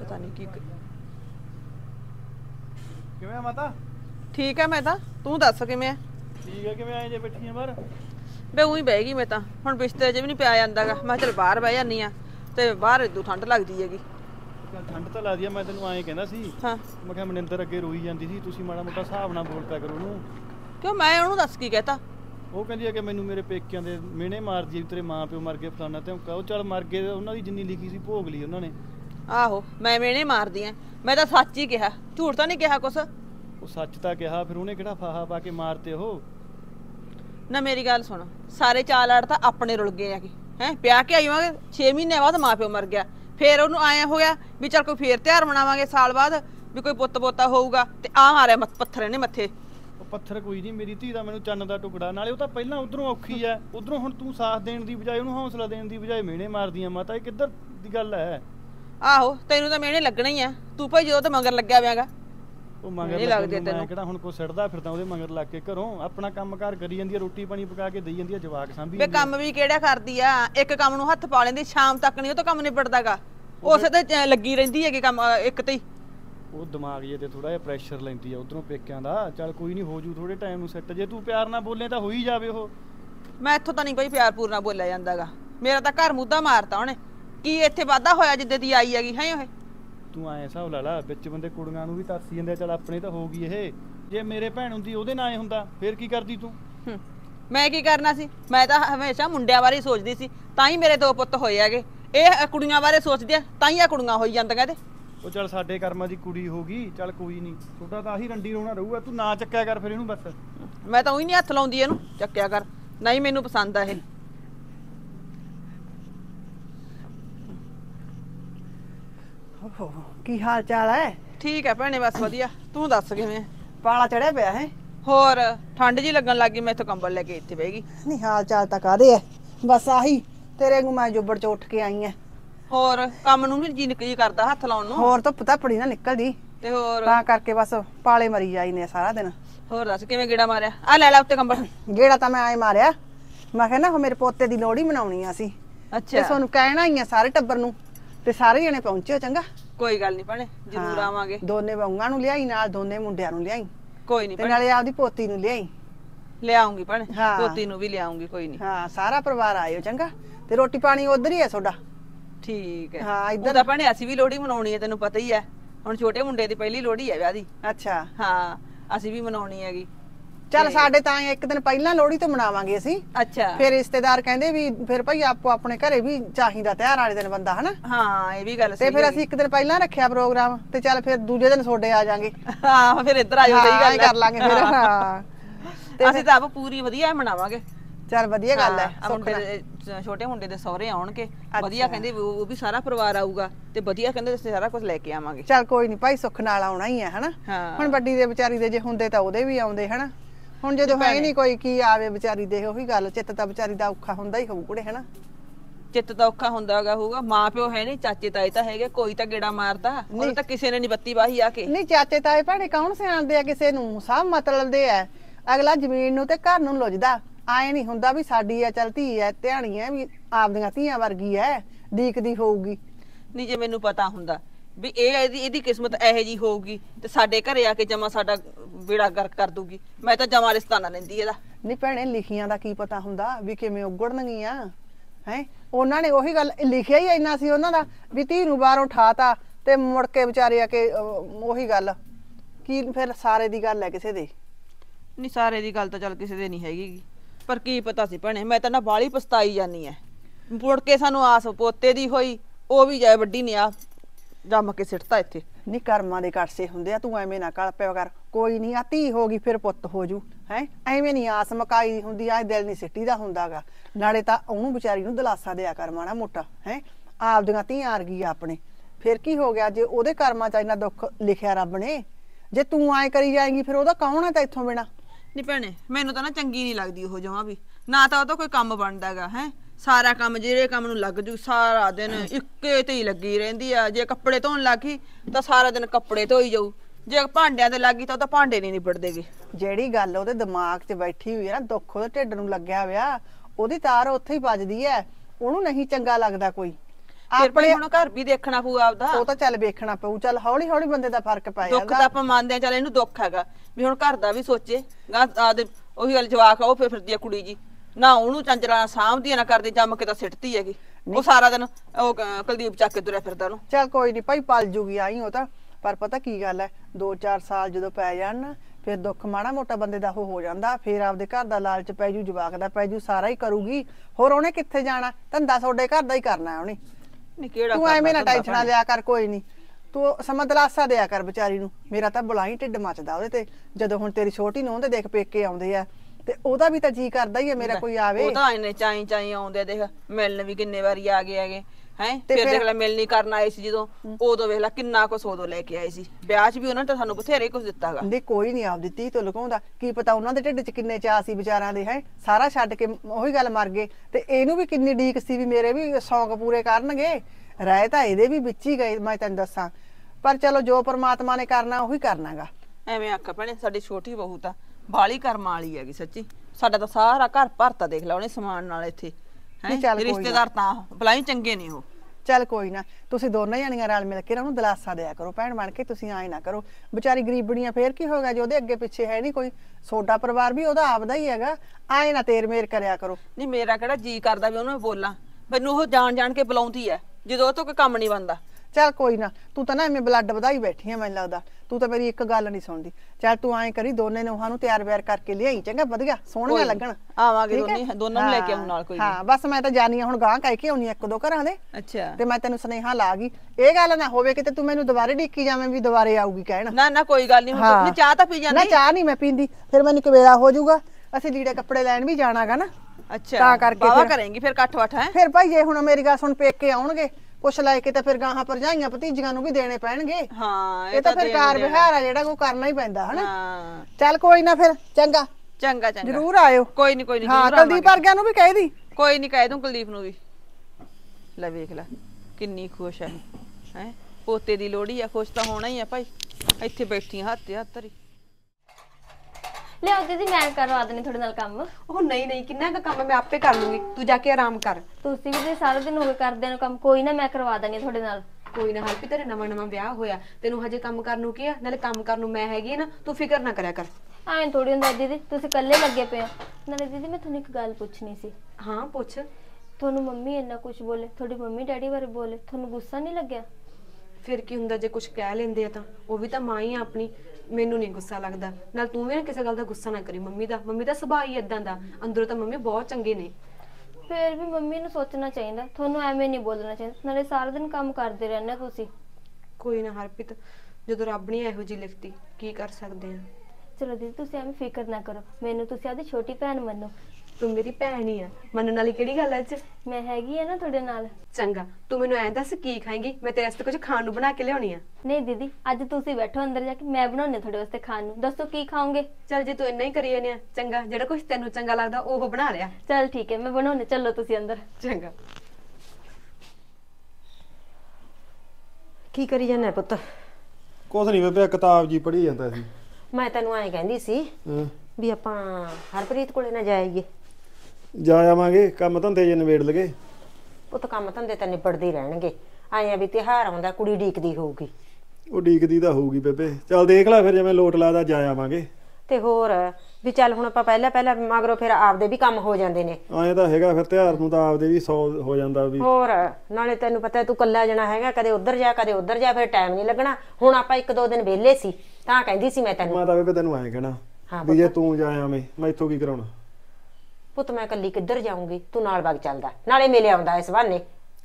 ਪਤਾ ਨਹੀਂ ਕੀ ਕਿਵੇਂ ਆ ਮਾਤਾ ਠੀਕ ਆ ਮੈਂ ਤਾਂ ਤੂੰ ਦੱਸ ਕਿਵੇਂ ਆ ਠੀਕ ਆ ਕਿਵੇਂ ਆਏ ਜੇ ਬੈਠੀ ਆ ਬਾਹਰ ਬੇ ਉਹੀ ਬਹਿ ਗਈ ਮੈਂ ਤਾਂ ਹੁਣ ਬਿਸਤਰੇ 'ਚ ਵੀ ਨਹੀਂ ਪਿਆ ਜਾਂਦਾਗਾ ਮੈਂ ਚਲ ਬਾਹਰ ਬਹਿ ਜਾਨੀ ਆ ਤੇ ਬਾਹਰ ਇਦੋਂ ਠੰਡ ਲੱਗਦੀ ਹੈਗੀ ਠੰਡ ਤਾਂ ਲੱਗਦੀ ਆ ਮੈਂ ਤੈਨੂੰ ਐਂ ਕਹਿੰਦਾ ਸੀ ਹਾਂ ਮੈਂ ਕਿਹਾ ਮਨਿੰਦਰ ਅੱਗੇ ਰੋਈ ਜਾਂਦੀ ਸੀ ਤੁਸੀਂ ਮਾੜਾ ਮੋਟਾ ਹਿਸਾਬ ਨਾਲ ਬੋਲ ਪਿਆ ਕਰੋ ਉਹਨੂੰ ਕਿਉਂ ਮੈਂ ਉਹਨੂੰ ਦੱਸ ਕੀ ਕਹਤਾ ਉਹ ਕਹਿੰਦੀ ਆ ਕਿ ਮੈਨੂੰ ਮੇਰੇ ਪੇਕਿਆਂ ਦੇ ਮਿਹਣੇ ਮਾਰਦੀ ਤੇਰੇ ਮਾਂ ਪਿਓ ਮਰ ਗਏ ਫਲਾਣਾ ਤੇ ਉਹ ਚੱਲ ਮਰ ਗਏ ਉਹਨਾਂ ਦੀ ਜਿੰਨੀ ਲਿਖੀ ਸੀ ਭੋਗ ਲਈ ਉਹਨਾਂ ਨੇ ਆਹੋ ਮੈਂ ਮੇਨੇ ਮਾਰਦੀ ਆ ਮੈਂ ਤਾਂ ਸੱਚ ਹੀ ਕਿਹਾ ਝੂਠ ਤਾਂ ਨਹੀਂ ਕਿਹਾ ਕੁਛ ਉਹ ਸੱਚ ਤਾਂ ਕਿਹਾ ਫਿਰ ਉਹਨੇ ਕਿਹੜਾ ਫਾਹਾ ਪਾ ਕੇ ਮਾਰਤੇ ਉਹ ਨਾ ਮੇਰੀ ਗੱਲ ਸੁਣ ਸਾਰੇ ਚਾਲ ਆੜ ਤਾਂ ਆਪਣੇ ਰੁਲ ਗਏ ਆ ਕਿ ਹੈ ਪਿਆ ਕੇ ਆਈਵਾਂਗੇ 6 ਮਹੀਨੇ ਬਾਅਦ ਮਾਪਿਓ ਮਰ ਗਿਆ ਫੇਰ ਉਹਨੂੰ ਆਇਆ ਹੋਇਆ ਵੀ ਚਲ ਕੋਈ ਫੇਰ ਤਿਹਾਰ ਮਨਾਵਾਂਗੇ ਸਾਲ ਬਾਅਦ ਵੀ ਕੋਈ ਪੁੱਤ ਪੋਤਾ ਹੋਊਗਾ ਤੇ ਆ ਮਾਰਿਆ ਮੱਥ ਪੱਥਰ ਇਹਨੇ ਮੱਥੇ ਉਹ ਪੱਥਰ ਕੋਈ ਨਹੀਂ ਮੇਰੀ ਧੀ ਦਾ ਮੈਨੂੰ ਚੰਨ ਦਾ ਟੁਕੜਾ ਨਾਲੇ ਉਹ ਤਾਂ ਪਹਿਲਾਂ ਉਧਰੋਂ ਔਖੀ ਐ ਉਧਰੋਂ ਹੁਣ ਤੂੰ ਸਾਥ ਦੇਣ ਦੀ ਬਜਾਏ ਉਹਨੂੰ ਹੌਸਲਾ ਦੇਣ ਦੀ ਬਜਾਏ ਮੇਨੇ ਮਾਰਦੀਆਂ ਮਾਤਾ ਇਹ ਕਿੱਧਰ ਦੀ ਗੱਲ ਐ ਆਹੋ ਤੈਨੂੰ ਤਾਂ ਮਿਹਣੇ ਲੱਗਣਾ ਹੀ ਆ ਤੂੰ ਭਾਈ ਜਦੋਂ ਤੇ ਮਗਰ ਲੱਗਿਆ ਹੋਇਆਗਾ ਉਹ ਮਗਰ ਨਹੀਂ ਲੱਗਦੇ ਤੈਨੂੰ ਮੈਂ ਕਿਹੜਾ ਹੁਣ ਕੋ ਸਿੱਟਦਾ ਫਿਰਦਾ ਉਹਦੇ ਮਗਰ ਲੱਗ ਕੇ ਘਰੋਂ ਆਪਣਾ ਕੰਮ ਕਰ ਕਰੀ ਜਾਂਦੀ ਆ ਰੋਟੀ ਪਾਣੀ ਪਕਾ ਕੇ ਦੇਈ ਜਾਂਦੀ ਆ ਜਵਾਕ ਸਾਂਭੀ ਵੇ ਕੰਮ ਵੀ ਕਿਹੜਾ ਕਰਦੀ ਆ ਇੱਕ ਕੰਮ ਨੂੰ ਹੱਥ ਪਾ ਲੈਂਦੀ ਸ਼ਾਮ ਤੱਕ ਨਹੀਂ ਉਹ ਤਾਂ ਕੰਮ ਨਹੀਂ ਪੜਦਾਗਾ ਉਸੇ ਤੇ ਲੱਗੀ ਰਹਿੰਦੀ ਹੈਗੀ ਕੰਮ ਇੱਕ ਤੇ ਹੀ ਉਹ ਦਿਮਾਗ ਜੇ ਤੇ ਥੋੜਾ ਜਿਹਾ ਪ੍ਰੈਸ਼ਰ ਲੈਂਦੀ ਆ ਉਧਰੋਂ ਪੇਕਿਆਂ ਦਾ ਚੱਲ ਕੋਈ ਨਹੀਂ ਹੋ ਜੂ ਥੋੜੇ ਟਾਈਮ ਨੂੰ ਸੈੱਟ ਜੇ ਤੂੰ ਪਿਆਰ ਨਾਲ ਬੋਲੇ ਤਾਂ ਹੋ ਹੀ ਜਾਵੇ ਉਹ ਮੈਂ ਇੱਥੋਂ ਤਾਂ ਨਹੀਂ ਕੋਈ ਪਿਆਰ ਪੂਰਨਾ ਬੋਲਿਆ ਜਾਂਦਾਗਾ ਮੇਰਾ ਤਾਂ ਘਰ ਮੁੱਦਾ ਮਾਰਤਾ ਉਹਨੇ ਕੀ ਇੱਥੇ ਵਾਦਾ ਹੋਇਆ ਜਿੱਦੇ ਦੀ ਆਈ ਹੈਗੀ ਹੈ ਓਏ ਤੂੰ ਐ ਹਿਸਾਬ ਲਾਲਾ ਵਿੱਚ ਬੰਦੇ ਕੁੜੀਆਂ ਨੂੰ ਵੀ ਤਰਸੀ ਜਾਂਦੇ ਚਲ ਆਪਣੇ ਤਾਂ ਹੋ ਗਈ ਇਹ ਜੇ ਮੇਰੇ ਭੈਣ ਹੁੰਦੀ ਉਹਦੇ ਨਾਲ ਹੀ ਹੁੰਦਾ ਫੇਰ ਕੀ ਕਰਦੀ ਤੂੰ ਮੈਂ ਕੀ ਕਰਨਾ ਸੀ ਮੈਂ ਤਾਂ ਹਮੇਸ਼ਾ ਮੁੰਡਿਆਂ ਬਾਰੇ ਸੋਚਦੀ ਸੀ ਤਾਂ ਹੀ ਮੇਰੇ ਦੋ ਪੁੱਤ ਹੋਏ ਹੈਗੇ ਇਹ ਕੁੜੀਆਂ ਬਾਰੇ ਸੋਚਦੇ ਆ ਤਾਂ ਹੀ ਇਹ ਕੁੜੀਆਂ ਹੋਈ ਜਾਂਦੀਆਂ ਤੇ ਉਹ ਚਲ ਸਾਡੇ ਕਰਮਾਂ ਦੀ ਕੁੜੀ ਹੋ ਗਈ ਚਲ ਕੋਈ ਨਹੀਂ ਛੋਟਾ ਤਾਂ ਆਹੀ ਰੰਡੀ ਰੋਣਾ ਰਹੂਗਾ ਤੂੰ ਨਾ ਚੱਕਿਆ ਕਰ ਫਿਰ ਇਹਨੂੰ ਬਸ ਮੈਂ ਤਾਂ ਉਹੀ ਨਹੀਂ ਹੱਥ ਲਾਉਂਦੀ ਇਹਨੂੰ ਚੱਕਿਆ ਕਰ ਨਹੀਂ ਮੈਨੂੰ ਪਸੰਦ ਆ ਇਹ ਕੀ ਹਾਲ ਚਾਲ ਹੈ ਠੀਕ ਹੈ ਭੈਣੇ ਬਸ ਵਧੀਆ ਤੂੰ ਦੱਸ ਕਿਵੇਂ ਪਾਲਾ ਚੜਿਆ ਪਿਆ ਹੈ ਹੋਰ ਠੰਡ ਜੀ ਲੱਗਣ ਲੱਗੀ ਮੈਂ ਇੱਥੇ ਕੰਬਲ ਲੈ ਕੇ ਇੱਥੇ ਬਹਿ ਗਈ ਨਹੀਂ ਹਾਲ ਚਾਲ ਤਾਂ ਕਾਦੇ ਐ ਬਸ ਆਹੀ ਤੇਰੇ ਨੂੰ ਮੈਂ ਜੁਬੜ ਚ ਉੱਠ ਕੇ ਆਈ ਐ ਹੋਰ ਕੰਮ ਨੂੰ ਵੀ ਜੀ ਨਿਕਲੀ ਕਰਦਾ ਹੱਥ ਲਾਉਣ ਨੂੰ ਹੋਰ ਤਾਂ ਪਤਾ ਪੜੀ ਨਾ ਨਿਕਲਦੀ ਤੇ ਹੋਰ ਤਾਂ ਕਰਕੇ ਬਸ ਪਾਲੇ ਮਰੀ ਜਾਈ ਨੇ ਸਾਰਾ ਦਿਨ ਹੋਰ ਦੱਸ ਕਿਵੇਂ ਗੇੜਾ ਮਾਰਿਆ ਆ ਲੈ ਲੈ ਉੱਤੇ ਕੰਬਲ ਗੇੜਾ ਤਾਂ ਮੈਂ ਆਏ ਮਾਰਿਆ ਮੈਂ ਕਿਹਾ ਨਾ ਮੇਰੇ ਪੋਤੇ ਦੀ ਲੋੜੀ ਮਨਾਉਣੀ ਆ ਸੀ ਅੱਛਾ ਤੇ ਤੁਹਾਨੂੰ ਕਹਿਣਾ ਹੀ ਆ ਸਾਰੇ ਟੱਬਰ ਨੂੰ ਤੇ ਸਾਰੇ ਜਣੇ ਪਹੁੰਚਿਓ ਚੰਗਾ ਕੋਈ ਗੱਲ ਨਹੀਂ ਭੈਣੇ ਜ਼ਰੂਰ ਆਵਾਂਗੇ ਦੋਨੇ ਬਹੂਆਂ ਨੂੰ ਲਿਆਈ ਨਾਲ ਦੋਨੇ ਮੁੰਡਿਆਂ ਨੂੰ ਲਿਆਈ ਕੋਈ ਨਹੀਂ ਤੇ ਨਾਲੇ ਆਪਦੀ ਪੋਤੀ ਨੂੰ ਲਿਆਈ ਲਿਆਉਂਗੀ ਭੈਣੇ ਪੋਤੀ ਨੂੰ ਵੀ ਲਿਆਉਂਗੀ ਕੋਈ ਨਹੀਂ ਹਾਂ ਸਾਰਾ ਪਰਿਵਾਰ ਆਇਓ ਚੰਗਾ ਤੇ ਰੋਟੀ ਪਾਣੀ ਉਧਰ ਹੀ ਹੈ ਤੁਹਾਡਾ ਠੀਕ ਹੈ ਹਾਂ, ਇੱਧਰ- ਉਹਦਾ ਭੈਣੇ ਅਸੀਂ ਵੀ ਲੋਹੜੀ ਮਨਾਉਣੀ ਹੈ ਤੈਨੂੰ ਪਤਾ ਹੀ ਹੈ ਹੁਣ ਛੋਟੇ ਮੁੰਡੇ ਦੀ ਪਹਿਲੀ ਲੋਹੜੀ ਹੈ ਵਿਆਹ ਦੀ ਅੱਛਾ ਹਾਂ ਅਸੀਂ ਵੀ ਮਨਾਉਣੀ ਹੈਗੀ ਚੱਲ ਸਾਡੇ ਤਾਂ ਇੱਕ ਦਿਨ ਪਹਿਲਾਂ ਲੋਹੜੀ ਤੋਂ ਮਨਾਵਾਂਗੇ ਅਸੀਂ ਅੱਛਾ ਫਿਰ ਰਿਸ਼ਤੇਦਾਰ ਕਹਿੰਦੇ ਵੀ ਫਿਰ ਭਾਈ ਆਪੋ ਆਪਣੇ ਘਰੇ ਵੀ ਚਾਹੀਦਾ ਤਿਆਰ ਵਾਲੇ ਦਿਨ ਬੰਦਾ ਹਨਾ ਹਾਂ ਇਹ ਵੀ ਗੱਲ ਸਹੀ ਤੇ ਫਿਰ ਅਸੀਂ ਇੱਕ ਦਿਨ ਪਹਿਲਾਂ ਰੱਖਿਆ ਪ੍ਰੋਗਰਾਮ ਤੇ ਚੱਲ ਫਿਰ ਦੂਜੇ ਦਿਨ ਸੋਡੇ ਆ ਜਾਾਂਗੇ ਹਾਂ ਫਿਰ ਇੱਧਰ ਆ ਜਾਓ ਸਹੀ ਗੱਲ ਕਰ ਲਾਂਗੇ ਫਿਰ ਹਾਂ ਤੇ ਅਸੀਂ ਤਾਂ ਆਪ ਪੂਰੀ ਵਧੀਆ ਮਨਾਵਾਂਗੇ ਚਲ ਵਧੀਆ ਗੱਲ ਹੈ ਮੁੰਡੇ ਛੋਟੇ ਮੁੰਡੇ ਦੇ ਸਹੁਰੇ ਆਉਣਗੇ ਵਧੀਆ ਕਹਿੰਦੇ ਉਹ ਵੀ ਸਾਰਾ ਪਰਿਵਾਰ ਆਊਗਾ ਤੇ ਵਧੀਆ ਕਹਿੰਦੇ ਅਸੀਂ ਸਾਰਾ ਕੁਝ ਲੈ ਕੇ ਆਵਾਂਗੇ ਚਲ ਕੋਈ ਨਹੀਂ ਭਾਈ ਸੁੱਖ ਨਾਲ ਆਉਣਾ ਹੀ ਹੈ ਹਨਾ ਹੁਣ ਵੱਡੀ ਦੇ ਵਿਚਾਰੀ ਦੇ ਜੇ ਹੁੰਦੇ ਤਾਂ ਉਹਦੇ ਵੀ ਆਉਂਦੇ ਹਨਾ ਹੁਣ ਜਦੋਂ ਹੈ ਨਹੀਂ ਕੋਈ ਕੀ ਆਵੇ ਵਿਚਾਰੀ ਦੇ ਉਹੀ ਗੱਲ ਚਿੱਤ ਤਾਂ ਵਿਚਾਰੀ ਦਾ ਔਖਾ ਹੁੰਦਾ ਹੀ ਹੋਊ ਕੁੜੇ ਹਨਾ ਚਿੱਤ ਤਾਂ ਔਖਾ ਹੁੰਦਾ ਹੋਗਾ ਹੋਊਗਾ ਮਾਂ ਪਿਓ ਹੈ ਨਹੀਂ ਚਾਚੇ ਤਾਏ ਤਾਂ ਹੈਗੇ ਕੋਈ ਤਾਂ ਗੇੜਾ ਮਾਰਦਾ ਉਹ ਤਾਂ ਕਿਸੇ ਨੇ ਨਹੀਂ ਬੱਤੀ ਬਾਹੀ ਆ ਕੇ ਨਹੀਂ ਚਾਚੇ ਤਾਏ ਭਾੜੇ ਕੌਣ ਸਿਆਣਦੇ ਆ ਕਿਸੇ ਨੂੰ ਸਭ ਮਤਲਬ ਦੇ ਆ ਅਗਲਾ ਜ਼ਮੀਨ ਨੂੰ ਤੇ ਘਰ ਨੂੰ ਲੁੱਜਦਾ ਆਏ ਨਹੀਂ ਹੁੰਦਾ ਵੀ ਸਾਡੀ ਆ ਚਲ ਧੀ ਐ ਧਿਆਣੀ ਐ ਵੀ ਆਪਦੀਆਂ ਧੀਆਂ ਵਰਗੀ ਐ ਦੀਕਦੀ ਹੋਊਗੀ ਨਹੀਂ ਜੇ ਮੈਨੂੰ ਪਤਾ ਹੁੰਦਾ ਵੀ ਇਹ ਇਹਦੀ ਇਹਦੀ ਕਿਸਮਤ ਇਹੋ ਜੀ ਹੋਊਗੀ ਤੇ ਸਾਡੇ ਘਰੇ ਆ ਕੇ ਜਮਾ ਸਾਡਾ ਵਿੜਾ ਕਰ ਕਰ ਦੂਗੀ ਮੈਂ ਤਾਂ ਜਮਾ ਰਿਸ਼ਤਾਨਾ ਲੈਂਦੀ ਇਹਦਾ ਨਹੀਂ ਭੈਣੇ ਲਿਖੀਆਂ ਦਾ ਕੀ ਪਤਾ ਹੁੰਦਾ ਵੀ ਕਿਵੇਂ ਉਗੜਨਗੀਆਂ ਹੈ ਉਹਨਾਂ ਨੇ ਉਹੀ ਗੱਲ ਲਿਖਿਆ ਹੀ ਇੰਨਾ ਸੀ ਉਹਨਾਂ ਦਾ ਵੀ ਧੀ ਨੂੰ ਬਾਹਰੋਂ ਠਾਤਾ ਤੇ ਮੁੜ ਕੇ ਵਿਚਾਰੇ ਆ ਕੇ ਉਹੀ ਗੱਲ ਕੀ ਫਿਰ ਸਾਰੇ ਦੀ ਗੱਲ ਹੈ ਕਿਸੇ ਦੀ ਨਹੀਂ ਸਾਰੇ ਦੀ ਗੱਲ ਤਾਂ ਚੱਲ ਕਿਸੇ ਦੇ ਨਹੀਂ ਹੈਗੀ ਪਰ ਕੀ ਪਤਾ ਸੀ ਭੈਣੇ ਮੈਂ ਤਾਂ ਨਾ ਬਾਲੀ ਪਸਤਾਈ ਜਾਨੀ ਐ ਮੁੜ ਕੇ ਸਾਨੂੰ ਆਸ ਪੋਤੇ ਦੀ ਹੋਈ ਉਹ ਵੀ ਜਾਏ ਵੱਡੀ ਨਿਆ ਜੰਮ ਕੇ ਸਿੱਟਦਾ ਇੱਥੇ ਨਹੀਂ ਕਰਮਾਂ ਦੇ ਕਰਸੇ ਹੁੰਦੇ ਆ ਤੂੰ ਐਵੇਂ ਨਾ ਕਲ ਪਿਆ ਕਰ ਕੋਈ ਨਹੀਂ ਆ ਧੀ ਹੋ ਗਈ ਫਿਰ ਪੁੱਤ ਹੋ ਜੂ ਹੈ ਐਵੇਂ ਨਹੀਂ ਆਸ ਮਕਾਈ ਹੁੰਦੀ ਆ ਦਿਲ ਨਹੀਂ ਸਿੱਟੀ ਦਾ ਹੁੰਦਾਗਾ ਨਾਲੇ ਤਾਂ ਉਹਨੂੰ ਵਿਚਾਰੀ ਨੂੰ ਦੇ ਦਿਆ ਕਰ ਮਾਣਾ ਮੋਟਾ ਹੈ ਆਪਦੀਆਂ ਧੀ ਆਰ ਗਈ ਆਪਣੇ ਫਿਰ ਕੀ ਹੋ ਗਿਆ ਜੇ ਉਹਦੇ ਕਰਮਾਂ 'ਚ ਇੰਨਾ ਦੁੱਖ ਲਿਖਿਆ ਰੱਬ ਨੇ ਜੇ ਤੂੰ ਐ ਕਰੀ ਜਾਏਂਗੀ ਫਿਰ ਉਹਦਾ ਕੌਣ ਹੈ ਤਾਂ ਇੱਥੋਂ ਬਿਨਾ ਨਹੀਂ ਭੈਣੇ ਮੈਨੂੰ ਤਾਂ ਨਾ ਚੰਗੀ ਨਹੀਂ ਲੱਗਦੀ ਉਹ ਜਮਾਂ ਵੀ ਨਾ ਤਾਂ ਉਹ ਤਾਂ ਕੋਈ ਕੰਮ ਬਣਦਾਗਾ ਹੈ ਸਾਰਾ ਕੰਮ ਜਿਹੜੇ ਕੰਮ ਨੂੰ ਲੱਗ ਜੂ ਸਾਰਾ ਦਿਨ ਇੱਕੇ ਤੇ ਹੀ ਲੱਗੀ ਰਹਿੰਦੀ ਆ ਜੇ ਕੱਪੜੇ ਧੋਣ ਲੱਗੀ ਤਾਂ ਸਾਰਾ ਦਿਨ ਕੱਪੜੇ ਧੋਈ ਜਾਊ ਜੇ ਭਾਂਡਿਆਂ ਤੇ ਲੱਗੀ ਤਾਂ ਉਹ ਤਾਂ ਭਾਂਡੇ ਨਹੀਂ ਨਿਬੜਦੇਗੇ ਜਿਹੜੀ ਗੱਲ ਉਹਦੇ ਦਿਮਾਗ 'ਚ ਬੈਠੀ ਹੋਈ ਹੈ ਨਾ ਦੁੱਖ ਉਹਦੇ ਢਿੱਡ ਨੂੰ ਲੱਗਿਆ ਹੋਇਆ ਉਹਦੀ ਤਾਰ ਉੱਥੇ ਹੀ ਵੱਜਦੀ ਹੈ ਉਹਨੂੰ ਨਹੀਂ ਚੰਗਾ ਲੱਗਦਾ ਕੋਈ ਆਪਣੇ ਹੁਣ ਘਰ ਵੀ ਦੇਖਣਾ ਪਊ ਆਪਦਾ ਉਹ ਤਾਂ ਚੱਲ ਵੇਖਣਾ ਪਊ ਚੱਲ ਹੌਲੀ ਹੌਲੀ ਬੰਦੇ ਦਾ ਫਰਕ ਪੈ ਜਾਂਦਾ ਦੁੱਖ ਤਾਂ ਆਪਾਂ ਮੰਨਦੇ ਆ ਚੱਲ ਇਹਨੂੰ ਦੁੱਖ ਹੈਗਾ ਵੀ ਹੁਣ ਘਰ ਦਾ ਵੀ ਸੋਚੇ ਗਾ ਉਹੀ ਗੱਲ ਜਵਾਕ ਆ ਉਹ ਫਿਰ ਫਿਰਦੀ ਆ ਕੁੜੀ ਜੀ ਨਾ ਉਹਨੂੰ ਚੰਚਲਾ ਸਾਂਭਦੀ ਨਾ ਕਰਦੀ ਜੰਮ ਕੇ ਤਾਂ ਸਿੱਟਦੀ ਹੈਗੀ ਉਹ ਸਾਰਾ ਦਿਨ ਉਹ ਕੁਲਦੀਪ ਚੱਕ ਕੇ ਤੁਰਿਆ ਫਿਰਦਾ ਉਹਨੂੰ ਚੱਲ ਕੋਈ ਨਹੀਂ ਭਾਈ ਪਲ ਜੂਗੀ ਆਈ ਉਹ ਤਾਂ ਪਰ ਪਤਾ ਕੀ ਗੱਲ ਹੈ 2-4 ਸਾਲ ਜਦੋਂ ਪੈ ਜਾਣ ਨਾ ਫਿਰ ਦੁੱਖ ਮਾੜਾ ਮੋਟਾ ਬੰਦੇ ਦਾ ਉਹ ਹੋ ਜਾਂਦਾ ਫਿਰ ਆਪਦੇ ਘਰ ਦਾ ਲਾਲਚ ਪੈ ਜੂ ਜਵਾਕ ਦਾ ਪੈ ਜੂ ਸਾਰਾ ਹੀ ਕਰੂਗੀ ਹੋਰ ਉਹਨੇ ਕਿੱਥੇ ਜਾਣਾ ਧੰਦਾ ਤੁਹਾਡੇ ਘਰ ਦਾ ਹੀ ਕਰਨਾ ਉਹਨੇ ਨਹੀਂ ਕਿਹੜਾ ਤੂੰ ਐਵੇਂ ਨਾ ਟੈਨਸ਼ਨਾਂ ਲਿਆ ਕਰ ਕੋਈ ਨਹੀਂ ਤੂੰ ਸਮਦਲਾਸਾ ਦਿਆ ਕਰ ਵਿਚਾਰੀ ਨੂੰ ਮੇਰਾ ਤਾਂ ਬੁਲਾਈ ਢਿੱਡ ਮੱਚਦਾ ਉਹਦੇ ਤੇ ਜਦੋਂ ਹੁਣ ਤੇਰੀ ਛੋਟੀ ਨੂੰ ਉਹਦੇ ਦੇਖ ਪੇਕੇ ਆਉਂਦੇ ਆ ਤੇ ਉਹਦਾ ਵੀ ਤਾਂ ਜੀ ਕਰਦਾ ਹੀ ਹੈ ਮੇਰਾ ਕੋਈ ਆਵੇ ਉਹ ਤਾਂ ਇਹਨੇ ਚਾਈ ਚਾਈ ਆਉਂਦੇ ਦੇਖ ਮਿਲਣ ਵੀ ਕਿੰਨੇ ਵਾਰੀ ਆ ਗਏ ਹੈਗੇ ਹੈ ਫਿਰ ਦੇਖ ਲੈ ਮਿਲਣੀ ਕਰਨ ਆਏ ਸੀ ਜਦੋਂ ਉਦੋਂ ਵੇਖ ਲੈ ਕਿੰਨਾ ਕੁ ਸੋਦੋ ਲੈ ਕੇ ਆਏ ਸੀ ਵਿਆਹ 'ਚ ਵੀ ਉਹਨਾਂ ਨੇ ਸਾਨੂੰ ਬਥੇਰੇ ਕੁਝ ਦਿੱਤਾਗਾ ਨਹੀਂ ਕੋਈ ਨਹੀਂ ਆਪ ਦਿੱਤੀ ਤੋਂ ਲਗਾਉਂਦਾ ਕੀ ਪਤਾ ਉਹਨਾਂ ਦੇ ਢਿੱਡ 'ਚ ਕਿੰਨੇ ਚਾ ਸੀ ਵਿਚਾਰਾਂ ਦੇ ਹੈ ਸਾਰਾ ਛੱਡ ਕੇ ਉਹੀ ਗੱਲ ਮਰ ਗਏ ਤੇ ਇਹਨੂੰ ਵੀ ਕਿੰਨੀ ਡੀਕ ਸੀ ਵੀ ਮੇਰੇ ਵੀ ਸ਼ੌਂਕ ਪੂਰੇ ਕਰਨਗੇ ਰਾਇ ਤਾਂ ਇਹਦੇ ਵੀ ਵਿੱਚ ਹੀ ਗਏ ਮੈਂ ਤੈਨੂੰ ਦੱਸਾਂ ਪਰ ਚਲੋ ਜੋ ਪਰਮਾਤਮਾ ਨੇ ਕਰਨਾ ਉਹੀ ਕਰਨਾਗਾ ਐਵੇਂ ਆਖਾ ਪਣੇ ਸਾਡੀ ਛੋਟੀ ਬਹੂ ਤਾਂ ਬਾਲੀ ਕਰਮ ਵਾਲੀ ਹੈਗੀ ਸੱਚੀ ਸਾਡਾ ਤਾਂ ਸਾਰਾ ਘਰ ਭਰਤਾ ਦੇਖ ਲਾ ਉਹਨੇ ਸਮਾਨ ਨਾਲ ਇੱਥੇ ਹੈ ਨਹੀਂ ਰਿਸ਼ਤੇਦਾਰ ਤਾਂ ਬਲਾਈ ਚੰਗੇ ਨਹੀਂ ਉਹ ਚੱਲ ਕੋਈ ਨਾ ਤੁਸੀਂ ਦੋਨੇ ਜਣੀਆਂ ਰਲ ਮਿਲ ਕੇ ਉਹਨੂੰ ਦਲਾਸਾ ਦਿਆ ਕਰੋ ਭੈਣ ਬਣ ਕੇ ਤੁਸੀਂ ਆਏ ਨਾ ਕਰੋ ਵਿਚਾਰੀ ਗਰੀਬ ਗਰੀਬਣੀਆਂ ਫੇਰ ਕੀ ਹੋਗਾ ਜੇ ਉਹਦੇ ਅੱਗੇ ਪਿੱਛੇ ਹੈ ਨਹੀਂ ਕੋਈ ਸੋਡਾ ਪਰਿਵਾਰ ਵੀ ਉਹਦਾ ਆਪਦਾ ਹੀ ਹੈਗਾ ਆਏ ਨਾ ਤੇਰ ਮੇਰ ਕਰਿਆ ਕਰੋ ਨਹੀਂ ਮੇਰਾ ਕਿਹੜਾ ਜੀ ਕਰਦਾ ਵੀ ਉਹਨੂੰ ਮੈਂ ਬੋਲਾਂ ਮੈਨੂੰ ਉਹ ਜਾਣ ਜਾਣ ਕੇ ਬੁਲਾਉਂਦੀ ਹੈ ਜਦੋਂ ਉਹ ਤੋਂ ਕੋਈ ਕੰਮ ਨਹੀਂ ਬੰਦਾ ਚੱਲ ਕੋਈ ਨਾ ਤੂੰ ਤਾਂ ਨਾ ਐਵੇਂ ਬਲੱਡ ਵਧਾਈ ਬੈਠੀ ਆ ਮੈਨੂੰ ਲੱਗਦਾ ਤੂੰ ਤਾਂ ਮੇਰੀ ਇੱਕ ਗੱਲ ਨਹੀਂ ਸੁਣਦੀ ਚੱਲ ਤੂੰ ਐਂ ਕਰੀ ਦੋਨੇ ਨੇ ਉਹਾਂ ਨੂੰ ਤਿਆਰ ਬਿਆਰ ਕਰਕੇ ਲਿਆਈ ਚੰਗਾ ਵਧੀਆ ਸੋਹਣੀਆਂ ਲੱਗਣ ਆਵਾਂਗੇ ਦੋਨੇ ਦੋਨਾਂ ਨੂੰ ਲੈ ਕੇ ਆਉਣ ਨਾਲ ਕੋਈ ਹਾਂ ਬਸ ਮੈਂ ਤਾਂ ਜਾਣੀ ਆ ਹੁਣ ਗਾਂ ਕਹਿ ਕੇ ਆਉਣੀ ਇੱਕ ਦੋ ਘਰਾਂ ਦੇ ਅੱਛਾ ਤੇ ਮੈਂ ਤੈਨੂੰ ਸੁਨੇਹਾ ਲਾ ਗਈ ਇਹ ਗੱਲ ਨਾ ਹੋਵੇ ਕਿਤੇ ਤੂੰ ਮੈਨੂੰ ਦੁਬਾਰੇ ਡੀਕੀ ਜਾਵੇਂ ਵੀ ਦੁਬਾਰੇ ਆਊਗੀ ਕਹਿਣ ਨਾ ਨਾ ਕੋਈ ਗੱਲ ਨਹੀਂ ਹੁਣ ਤੂੰ ਚਾਹ ਤਾਂ ਪੀ ਨਾ ਚਾਹ ਨਹੀਂ ਮੈਂ ਪੀਂਦੀ ਫਿਰ ਮੈਨੂੰ ਕਵੇਲਾ ਹੋ ਜਾਊਗਾ ਅਸੀਂ ਲੀੜੇ ਕੱਪੜੇ ਲੈਣ ਵੀ ਜਾਣਾਗਾ ਨਾ ਅੱਛਾ ਤਾਂ ਕਰਕੇ ਬਾਵਾ ਫਿਰ- ਫਿਰ ਕੱਠ ਵਠਾ ਹੈ ਫਿਰ ਭਾਈ ਹੁਣ ਮੇਰੀ ਗੱਲ ਸੁਣ ਪੇਕੇ ਆਉਣਗੇ ਪੁੱਛ ਲੈ ਕੇ ਤਾਂ ਫਿਰ ਗਾਹਾਂ ਜਾਈਆਂ ਭਤੀਜੀਆਂ ਨੂੰ ਵੀ ਦੇਣੇ ਪੈਣਗੇ ਹਾਂ ਇਹ ਤਾਂ ਫਿਰ ਕਾਰ ਵਿਹਾਰ ਆ ਜਿਹੜਾ ਕੋ ਕਰਨਾ ਹੀ ਪੈਂਦਾ ਹਨਾ ਚੱਲ ਕੋਈ ਨਾ ਫਿਰ ਚੰਗਾ ਚੰਗਾ ਚੰਗਾ ਜ਼ਰੂਰ ਆਇਓ ਕੋਈ ਨਹੀਂ ਕੋਈ ਨਹੀਂ ਹਾਂ ਕੁਲਦੀਪ ਵਰਗਿਆਂ ਨੂੰ ਵੀ ਕਹਿ ਦੀ ਕੋਈ ਨਹੀਂ ਕਹਿ ਦੂੰ ਕੁਲਦੀਪ ਨੂੰ ਵੀ ਲੈ ਵੇਖ ਲੈ ਕਿੰਨੀ ਖੁਸ਼ ਹੈ ਹੈ ਪੋਤੇ ਦੀ ਲੋੜੀ ਆ ਖੁਸ਼ ਤਾਂ ਹੋਣਾ ਹੀ ਆ ਭਾਈ ਇੱਥੇ ਬੈਠੀ ਹੱਥ ਤੇ ਹੱਥ ਲਿਓ ਦੀਦੀ ਮੈਂ ਕਰਵਾ ਦਨੇ ਤੁਹਾਡੇ ਨਾਲ ਕੰਮ ਉਹ ਨਹੀਂ ਨਹੀਂ ਕਿੰਨਾ ਕ ਕੰਮ ਮੈਂ ਆਪੇ ਕਰ ਲੂੰਗੀ ਤੂੰ ਜਾ ਕੇ ਆਰਾਮ ਕਰ ਤੁਸੀਂ ਵੀ ਤੇ ਸਾਰਾ ਦਿਨ ਹੋ ਗਿਆ ਕਰਦੇ ਨੂੰ ਕੰਮ ਕੋਈ ਨਾ ਮੈਂ ਕਰਵਾ ਦਨੀ ਤੁਹਾਡੇ ਨਾਲ ਕੋਈ ਨਾ ਹਰਪੀ ਤੇਰੇ ਨਵਾਂ ਨਵਾਂ ਵਿਆਹ ਹੋਇਆ ਤੈਨੂੰ ਹਜੇ ਕੰਮ ਕਰਨ ਨੂੰ ਕੀ ਆ ਨਾਲੇ ਕੰਮ ਕਰਨ ਨੂੰ ਮੈਂ ਹੈਗੀ ਨਾ ਤੂੰ ਫਿਕਰ ਨਾ ਕਰਿਆ ਕਰ ਐਂ ਥੋੜੀ ਹੁੰਦਾ ਦੀਦੀ ਤੁਸੀਂ ਇਕੱਲੇ ਲੱਗੇ ਪਏ ਹੋ ਨਾਲੇ ਦੀਦੀ ਮੈਂ ਤੁਹਾਨੂੰ ਇੱਕ ਗੱਲ ਪੁੱਛਣੀ ਸੀ ਹਾਂ ਪੁੱਛ ਤੁਹਾਨੂੰ ਮੰਮੀ ਇੰਨਾ ਕੁਝ ਬੋਲੇ ਤੁਹਾਡੀ ਮੰਮੀ ਡੈਡੀ ਬਾਰੇ ਬੋਲੇ ਤੁਹਾਨੂੰ ਗੁੱਸਾ ਨਹੀਂ ਲੱਗਿਆ ਫਿਰ ਕੀ ਹੁੰਦਾ ਜੇ ਕੁਝ ਕਹਿ ਲੈਂਦੇ ਆ ਤਾਂ ਉਹ ਵੀ ਤਾਂ ਮਾਂ ਹੀ ਆ ਆਪਣੀ ਮੈਨੂੰ ਨਹੀਂ ਗੁੱਸਾ ਲੱਗਦਾ ਨਾਲ ਤੂੰ ਵੀ ਨਾ ਕਿਸੇ ਗੱਲ ਦਾ ਗੁੱਸਾ ਨਾ ਕਰੀ ਮੰਮੀ ਦਾ ਮੰਮੀ ਦਾ ਸੁਭਾਅ ਹੀ ਇਦਾਂ ਦਾ ਅੰਦਰੋਂ ਤਾਂ ਮੰਮੀ ਬਹੁਤ ਚੰਗੇ ਨੇ ਫਿਰ ਵੀ ਮੰਮੀ ਨੂੰ ਸੋਚਣਾ ਚਾਹੀਦਾ ਤੁਹਾਨੂੰ ਐਵੇਂ ਨਹੀਂ ਬੋਲਣਾ ਚਾਹੀਦਾ ਨਾਲੇ ਸਾਰਾ ਦਿਨ ਕੰਮ ਕਰਦੇ ਰਹਿੰਦੇ ਤੁਸੀਂ ਕੋਈ ਨਾ ਹਰਪ੍ਰੀਤ ਜਦੋਂ ਰੱਬ ਨੇ ਇਹੋ ਜੀ ਲਿਖਤੀ ਕੀ ਕਰ ਸਕਦੇ ਆ ਚਲੋ ਦੀਦੀ ਤੁਸੀਂ ਐਵੇਂ ਫਿਕਰ ਨਾ ਕਰੋ ਮੈਨੂੰ ਤੁਸੀਂ ਆਪਣੀ ਛੋਟੀ ਭੈਣ ਮੰਨੋ ਤੂੰ ਮੇਰੀ ਭੈਣ ਹੀ ਆ ਮੰਨਣ ਵਾਲੀ ਕਿਹੜੀ ਗੱਲ ਐ ਚ ਮੈਂ ਹੈਗੀ ਆ ਨਾ ਤੁਹਾਡੇ ਨਾਲ ਚੰਗਾ ਤੂੰ ਮੈਨੂੰ ਐਂ ਦੱਸ ਕੀ ਖਾਏਂਗੀ ਮੈਂ ਤੇਰੇ ਵਾਸਤੇ ਕੁਝ ਖਾਣ ਨੂੰ ਬਣਾ ਕੇ ਲਿਆਉਣੀ ਆ ਨਹੀਂ ਦੀਦੀ ਅੱਜ ਤੁਸੀਂ ਬੈਠੋ ਅੰਦਰ ਜਾ ਕੇ ਮੈਂ ਬਣਾਉਣੀ ਤੁਹਾਡੇ ਵਾਸਤੇ ਖਾਣ ਨੂੰ ਦੱਸੋ ਕੀ ਖਾਓਗੇ ਚਲ ਜੇ ਤੂੰ ਇੰਨਾ ਹੀ ਕਰੀ ਜਾਂਦੀ ਆ ਚੰਗਾ ਜਿਹੜਾ ਕੁਝ ਤੈਨੂੰ ਚੰਗਾ ਲੱਗਦਾ ਉਹ ਬਣਾ ਲਿਆ ਚਲ ਠੀਕ ਹੈ ਮੈਂ ਬਣਾਉਣੇ ਚੱਲੋ ਤੁਸੀਂ ਅੰਦਰ ਚੰਗਾ ਕੀ ਕਰੀ ਜਾਂਦਾ ਪੁੱਤ ਕੁਛ ਨਹੀਂ ਬੇਬੇ ਕਿਤਾਬ ਜੀ ਪੜ੍ਹੀ ਜਾਂਦਾ ਸੀ ਮੈਂ ਤੈਨੂੰ ਐਂ ਕਹਿੰਦੀ ਸੀ ਹਾਂ ਵੀ ਆਪਾਂ ਹਰਪ੍ਰੀਤ ਕੋਲੇ ਨਾ ਜਾਈਏ ਜਾ ਆਵਾਂਗੇ ਕੰਮ ਧੰਦੇ ਜੇ ਨਵੇੜ ਲਗੇ ਪੁੱਤ ਕੰਮ ਧੰਦੇ ਤਾਂ ਨਿਬੜਦੇ ਹੀ ਰਹਿਣਗੇ ਆਇਆ ਵੀ ਤਿਹਾਰ ਆਉਂਦਾ ਕੁੜੀ ਡੀਕਦੀ ਹੋਊਗੀ ਉਹ ਡੀਕਦੀ ਤਾਂ ਹੋਊਗੀ ਬੇਬੇ ਚੱਲ ਦੇਖ ਲੈ ਫਿਰ ਜਿਵੇਂ ਲੋਟ ਲਾਦਾ ਜਾ ਆਵਾਂਗੇ ਤੇ ਹੋਰ ਵੀ ਚੱਲ ਹੁਣ ਆਪਾਂ ਪਹਿਲਾਂ ਪਹਿਲਾਂ ਮਗਰੋਂ ਫਿਰ ਆਪਦੇ ਵੀ ਕੰਮ ਹੋ ਜਾਂਦੇ ਨੇ ਐਂ ਤਾਂ ਹੈਗਾ ਫਿਰ ਤਿਹਾਰ ਨੂੰ ਤਾਂ ਆਪਦੇ ਵੀ ਸੌ ਹੋ ਜਾਂਦਾ ਵੀ ਹੋਰ ਨਾਲੇ ਤੈਨੂੰ ਪਤਾ ਤੂੰ ਕੱਲਾ ਜਣਾ ਹੈਗਾ ਕਦੇ ਉੱਧਰ ਜਾ ਕਦੇ ਉੱਧਰ ਜਾ ਫਿਰ ਟਾਈਮ ਨਹੀਂ ਲੱਗਣਾ ਹੁਣ ਆਪਾਂ ਇੱਕ ਦੋ ਦਿਨ ਵਿਹਲੇ ਸੀ ਤਾਂ ਕਹਿੰਦੀ ਸੀ ਮੈਂ ਤੈਨੂੰ ਮੈਂ ਤਾਂ ਬੇਬੇ ਤੈਨੂੰ ਐਂ ਕਹਿਣਾ ਵੀ ਜੇ ਤੂੰ ਜਾ ਆਵੇਂ ਮੈਂ ਇੱਥੋਂ ਕੀ ਕਰਾਉਣਾ ਪੁੱਤ ਮੈਂ ਇਕੱਲੀ ਕਿੱਧਰ ਜਾਊਂਗੀ ਤੂੰ ਨਾਲ ਵਗ ਚੱਲਦਾ ਨਾਲੇ ਮਿਲ ਆਉਂਦਾ ਇਸ ਬਹਾਨੇ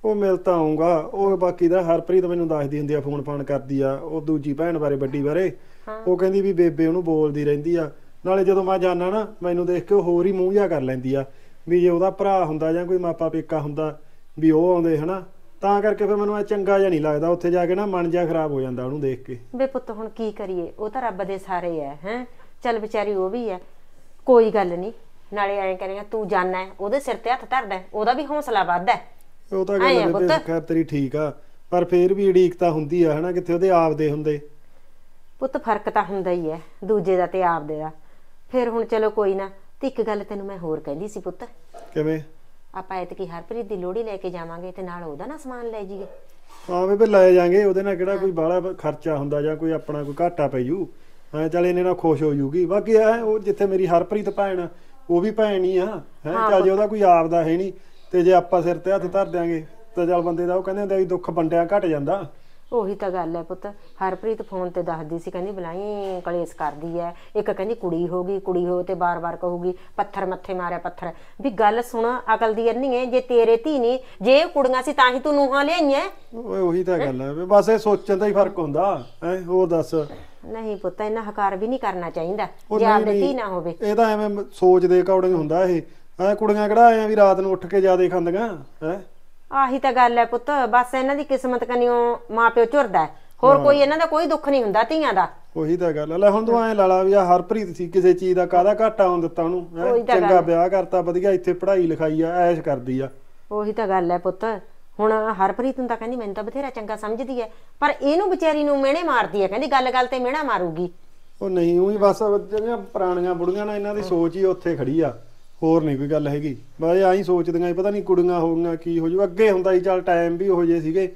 ਉਹ ਮਿਲ ਤਾਂ ਆਉਂਗਾ ਉਹ ਬਾਕੀ ਦਾ ਹਰਪ੍ਰੀਤ ਮੈਨੂੰ ਦੱਸਦੀ ਹੁੰਦੀ ਆ ਫੋਨ ਫਾਨ ਕਰਦੀ ਆ ਉਹ ਦੂਜੀ ਭੈਣ ਬਾਰੇ ਵੱਡੀ ਬਾਰੇ ਉਹ ਕਹਿੰਦੀ ਵੀ ਬੇਬੇ ਉਹਨੂੰ ਬੋਲਦੀ ਰਹਿੰਦੀ ਆ ਨਾਲੇ ਜਦੋਂ ਮੈਂ ਜਾਣਾ ਨਾ ਮੈਨੂੰ ਦੇਖ ਕੇ ਉਹ ਹੋਰ ਹੀ ਮੂੰਹ ਜਾ ਕਰ ਲੈਂਦੀ ਆ ਵੀ ਜੇ ਉਹਦਾ ਭਰਾ ਹੁੰਦਾ ਜਾਂ ਕੋਈ ਮਾਪਾ ਪੇਕਾ ਹੁੰਦਾ ਵੀ ਉਹ ਆਉਂਦੇ ਹਨਾ ਤਾਂ ਕਰਕੇ ਫਿਰ ਮੈਨੂੰ ਇਹ ਚੰਗਾ ਜਿਹਾ ਨਹੀਂ ਲੱਗਦਾ ਉੱਥੇ ਜਾ ਕੇ ਨਾ ਮਨ ਜਿਹਾ ਖਰਾਬ ਹੋ ਜਾਂਦਾ ਉਹਨੂੰ ਦੇਖ ਕੇ ਬੇ ਪੁੱਤ ਹੁਣ ਕੀ ਕਰੀਏ ਉਹ ਤਾਂ ਰੱਬ ਦੇ ਸਾਰੇ ਐ ਹੈ ਚੱਲ ਵਿਚਾਰੀ ਉਹ ਵੀ ਐ ਕੋਈ ਗੱਲ ਨਹੀਂ ਨਾਲੇ ਐਂ ਕਰੇਗਾ ਤੂੰ ਜਾਣਾ ਉਹਦੇ ਸਿਰ ਤੇ ਹੱਥ ਧਰਦਾ ਉਹਦਾ ਵੀ ਹੌਸਲਾ ਵੱਧਦਾ ਉਹ ਤਾਂ ਗੱਲ ਬੇਬੇ ਪੁੱਤ। ਖੈਰ ਤੇਰੀ ਠੀਕ ਆ ਪਰ ਫੇਰ ਵੀ ਜਿਹੜੀ ਇਕਤਾ ਹੁੰਦੀ ਆ ਹਨਾ ਕਿੱਥੇ ਉਹਦੇ ਆਪਦੇ ਹੁੰਦੇ ਪੁੱਤ ਫਰਕ ਤਾਂ ਹੁੰਦਾ ਹੀ ਐ ਦੂਜੇ ਦਾ ਤੇ ਆਪਦੇ ਦਾ ਫੇਰ ਹੁਣ ਚਲੋ ਕੋਈ ਨਾ ਤੇ ਇੱਕ ਗੱਲ ਤੈਨੂੰ ਮੈਂ ਹੋਰ ਕਹਿੰਦੀ ਸੀ ਪੁੱਤ ਕਿਵੇਂ ਆਪਾਂ ਐਤਕੀ ਹਰਪ੍ਰੀਤ ਦੀ ਲੋੜੀ ਲੈ ਕੇ ਜਾਵਾਂਗੇ ਤੇ ਨਾਲ ਉਹਦਾ ਨਾ ਸਮਾਨ ਲੈ ਜੀਏ ਆਵੇਂ ਬੇ ਲੈ ਜਾਾਂਗੇ ਉਹਦੇ ਨਾਲ ਕਿਹੜਾ ਕੋਈ ਬਾਹਲਾ ਖਰਚਾ ਹੁੰਦਾ ਜਾਂ ਕੋਈ ਆਪਣਾ ਕੋਈ ਘਾਟਾ ਪੈ ਜੂ ਐ ਚਲੇ ਇਹਨੇ ਨਾਲ ਖੁਸ਼ ਹੋ ਜੂਗੀ ਬਾਕੀ ਐ ਉਹ ਜਿੱਥੇ ਮੇਰੀ ਹਰਪ੍ਰੀਤ ਭੈਣ ਆ, ਉਹ ਵੀ ਭੈਣ ਹੀ ਆ ਹੈ ਚੱਲ ਜੇ ਉਹਦਾ ਕੋਈ ਆਪ ਦਾ ਹੈ ਨਹੀਂ ਤੇ ਜੇ ਆਪਾਂ ਸਿਰ ਤੇ ਹੱਥ ਧਰ ਦਿਆਂਗੇ ਤਾਂ ਚੱਲ ਬੰਦੇ ਦਾ ਉਹ ਕਹਿੰਦੇ ਹੁੰਦੇ ਆ ਵੀ ਦੁੱਖ ਵੰਡਿਆ ਘਟ ਜਾਂਦਾ ਉਹੀ ਤਾਂ ਗੱਲ ਹੈ ਪੁੱਤ ਹਰਪ੍ਰੀਤ ਫੋਨ ਤੇ ਦੱਸਦੀ ਸੀ ਕਹਿੰਦੀ ਬੁਲਾਈ ਕਲੇਸ਼ ਕਰਦੀ ਐ ਇੱਕ ਕਹਿੰਦੀ ਕੁੜੀ ਹੋ ਗਈ ਕੁੜੀ ਹੋ ਤੇ ਬਾਰ-ਬਾਰ ਕਹੂਗੀ ਪੱਥਰ ਮੱਥੇ ਮਾਰਿਆ ਪੱਥਰ ਵੀ ਗੱਲ ਸੁਣ ਅਕਲ ਦੀ ਅੰਨੀ ਐ ਜੇ ਤੇਰੇ ਧੀ ਨਹੀਂ ਜੇ ਕੁੜੀਆਂ ਸੀ ਤਾਂ ਹੀ ਤੂੰ ਨੂੰਹਾਂ ਲਿਆਈਆਂ ਓਏ ਉਹੀ ਤਾਂ ਗੱਲ ਹੈ ਬਸ ਇਹ ਸੋਚਣ ਦਾ ਹੀ ਫਰਕ ਹੁੰਦਾ ਐ ਹੋਰ ਦੱਸ ਨਹੀਂ ਪੁੱਤ ਇਹਨਾਂ ਹਕਾਰ ਵੀ ਨਹੀਂ ਕਰਨਾ ਚਾਹੀਦਾ ਜੇ ਨਹੀਂ, ਧੀ ਨਾ ਹੋਵੇ ਇਹ ਤਾਂ ਐਵੇਂ ਸੋਚ ਦੇ ਅਕੋਰਡਿੰਗ ਹੁੰਦਾ ਇਹ ਐ ਕੁੜੀਆਂ ਕਿਹੜਾ ਆ ਵੀ ਰਾਤ ਨੂੰ ਉੱਠ ਕੇ ਜਿਆਦਾ ਖਾਂਦੀਆਂ ਹੈ ਆਹੀ ਤਾਂ ਗੱਲ ਐ ਪੁੱਤ ਬਸ ਇਹਨਾਂ ਦੀ ਕਿਸਮਤ ਕਨਿਓ ਮਾਪਿਓ ਝੁਰਦਾ ਹੋਰ ਕੋਈ ਇਹਨਾਂ ਦਾ ਕੋਈ ਦੁੱਖ ਨਹੀਂ ਹੁੰਦਾ ਧੀਆਂ ਦਾ ਉਹੀ ਤਾਂ ਗੱਲ ਲੈ ਹੁਣ ਤੂੰ ਐ ਲਾਲਾ ਵੀ ਆ ਹਰਪ੍ਰੀਤ ਸੀ ਕਿਸੇ ਚੀਜ਼ ਦਾ ਕਾਹਦਾ ਘਾਟਾ ਆਉਣ ਦਿੱਤਾ ਉਹਨੂੰ ਚੰਗਾ ਵਿਆਹ ਕਰਤਾ ਵਧੀਆ ਇੱਥੇ ਪੜ੍ਹਾਈ ਲਿਖਾਈ ਆ ਐਸ਼ ਕਰਦੀ ਆ ਉਹੀ ਤਾਂ ਗੱਲ ਐ ਪੁੱਤ ਹੁਣ ਹਰਪ੍ਰੀਤ ਨੂੰ ਤਾਂ ਕਹਿੰਦੀ ਮੈਨੂੰ ਤਾਂ ਬਥੇਰਾ ਚੰਗਾ ਸਮਝਦੀ ਐ ਪਰ ਇਹਨੂੰ ਵਿਚਾਰੀ ਨੂੰ ਮਿਹਣੇ ਮਾਰਦੀ ਐ ਕਹਿੰਦੀ ਗੱਲ-ਗੱਲ ਤੇ ਮਿਹਣਾ ਮਾਰੂਗੀ ਉਹ ਨਹੀਂ ਉਹੀ ਬਸ ਜਿਹੜੀਆਂ ਪੁਰਾਣੀਆਂ ਬੁੜੀਆਂ ਨਾਲ ਇਹਨਾਂ ਦੀ ਸੋਚ ਹੀ ਉੱਥੇ ਖੜੀ ਆ ਹੋਰ ਨਹੀਂ ਕੋਈ ਗੱਲ ਹੈਗੀ ਬਸ ਐਂ ਸੋਚਦੀਆਂ ਪਤਾ ਨਹੀਂ ਕੁੜੀਆਂ ਹੋਊਗੀਆਂ ਕੀ ਹੋ ਜੂ ਅੱਗੇ ਹੁੰਦਾ ਸੀ ਚੱਲ ਟਾਈਮ ਵੀ ਹੋ ਜੇ ਸੀਗੇ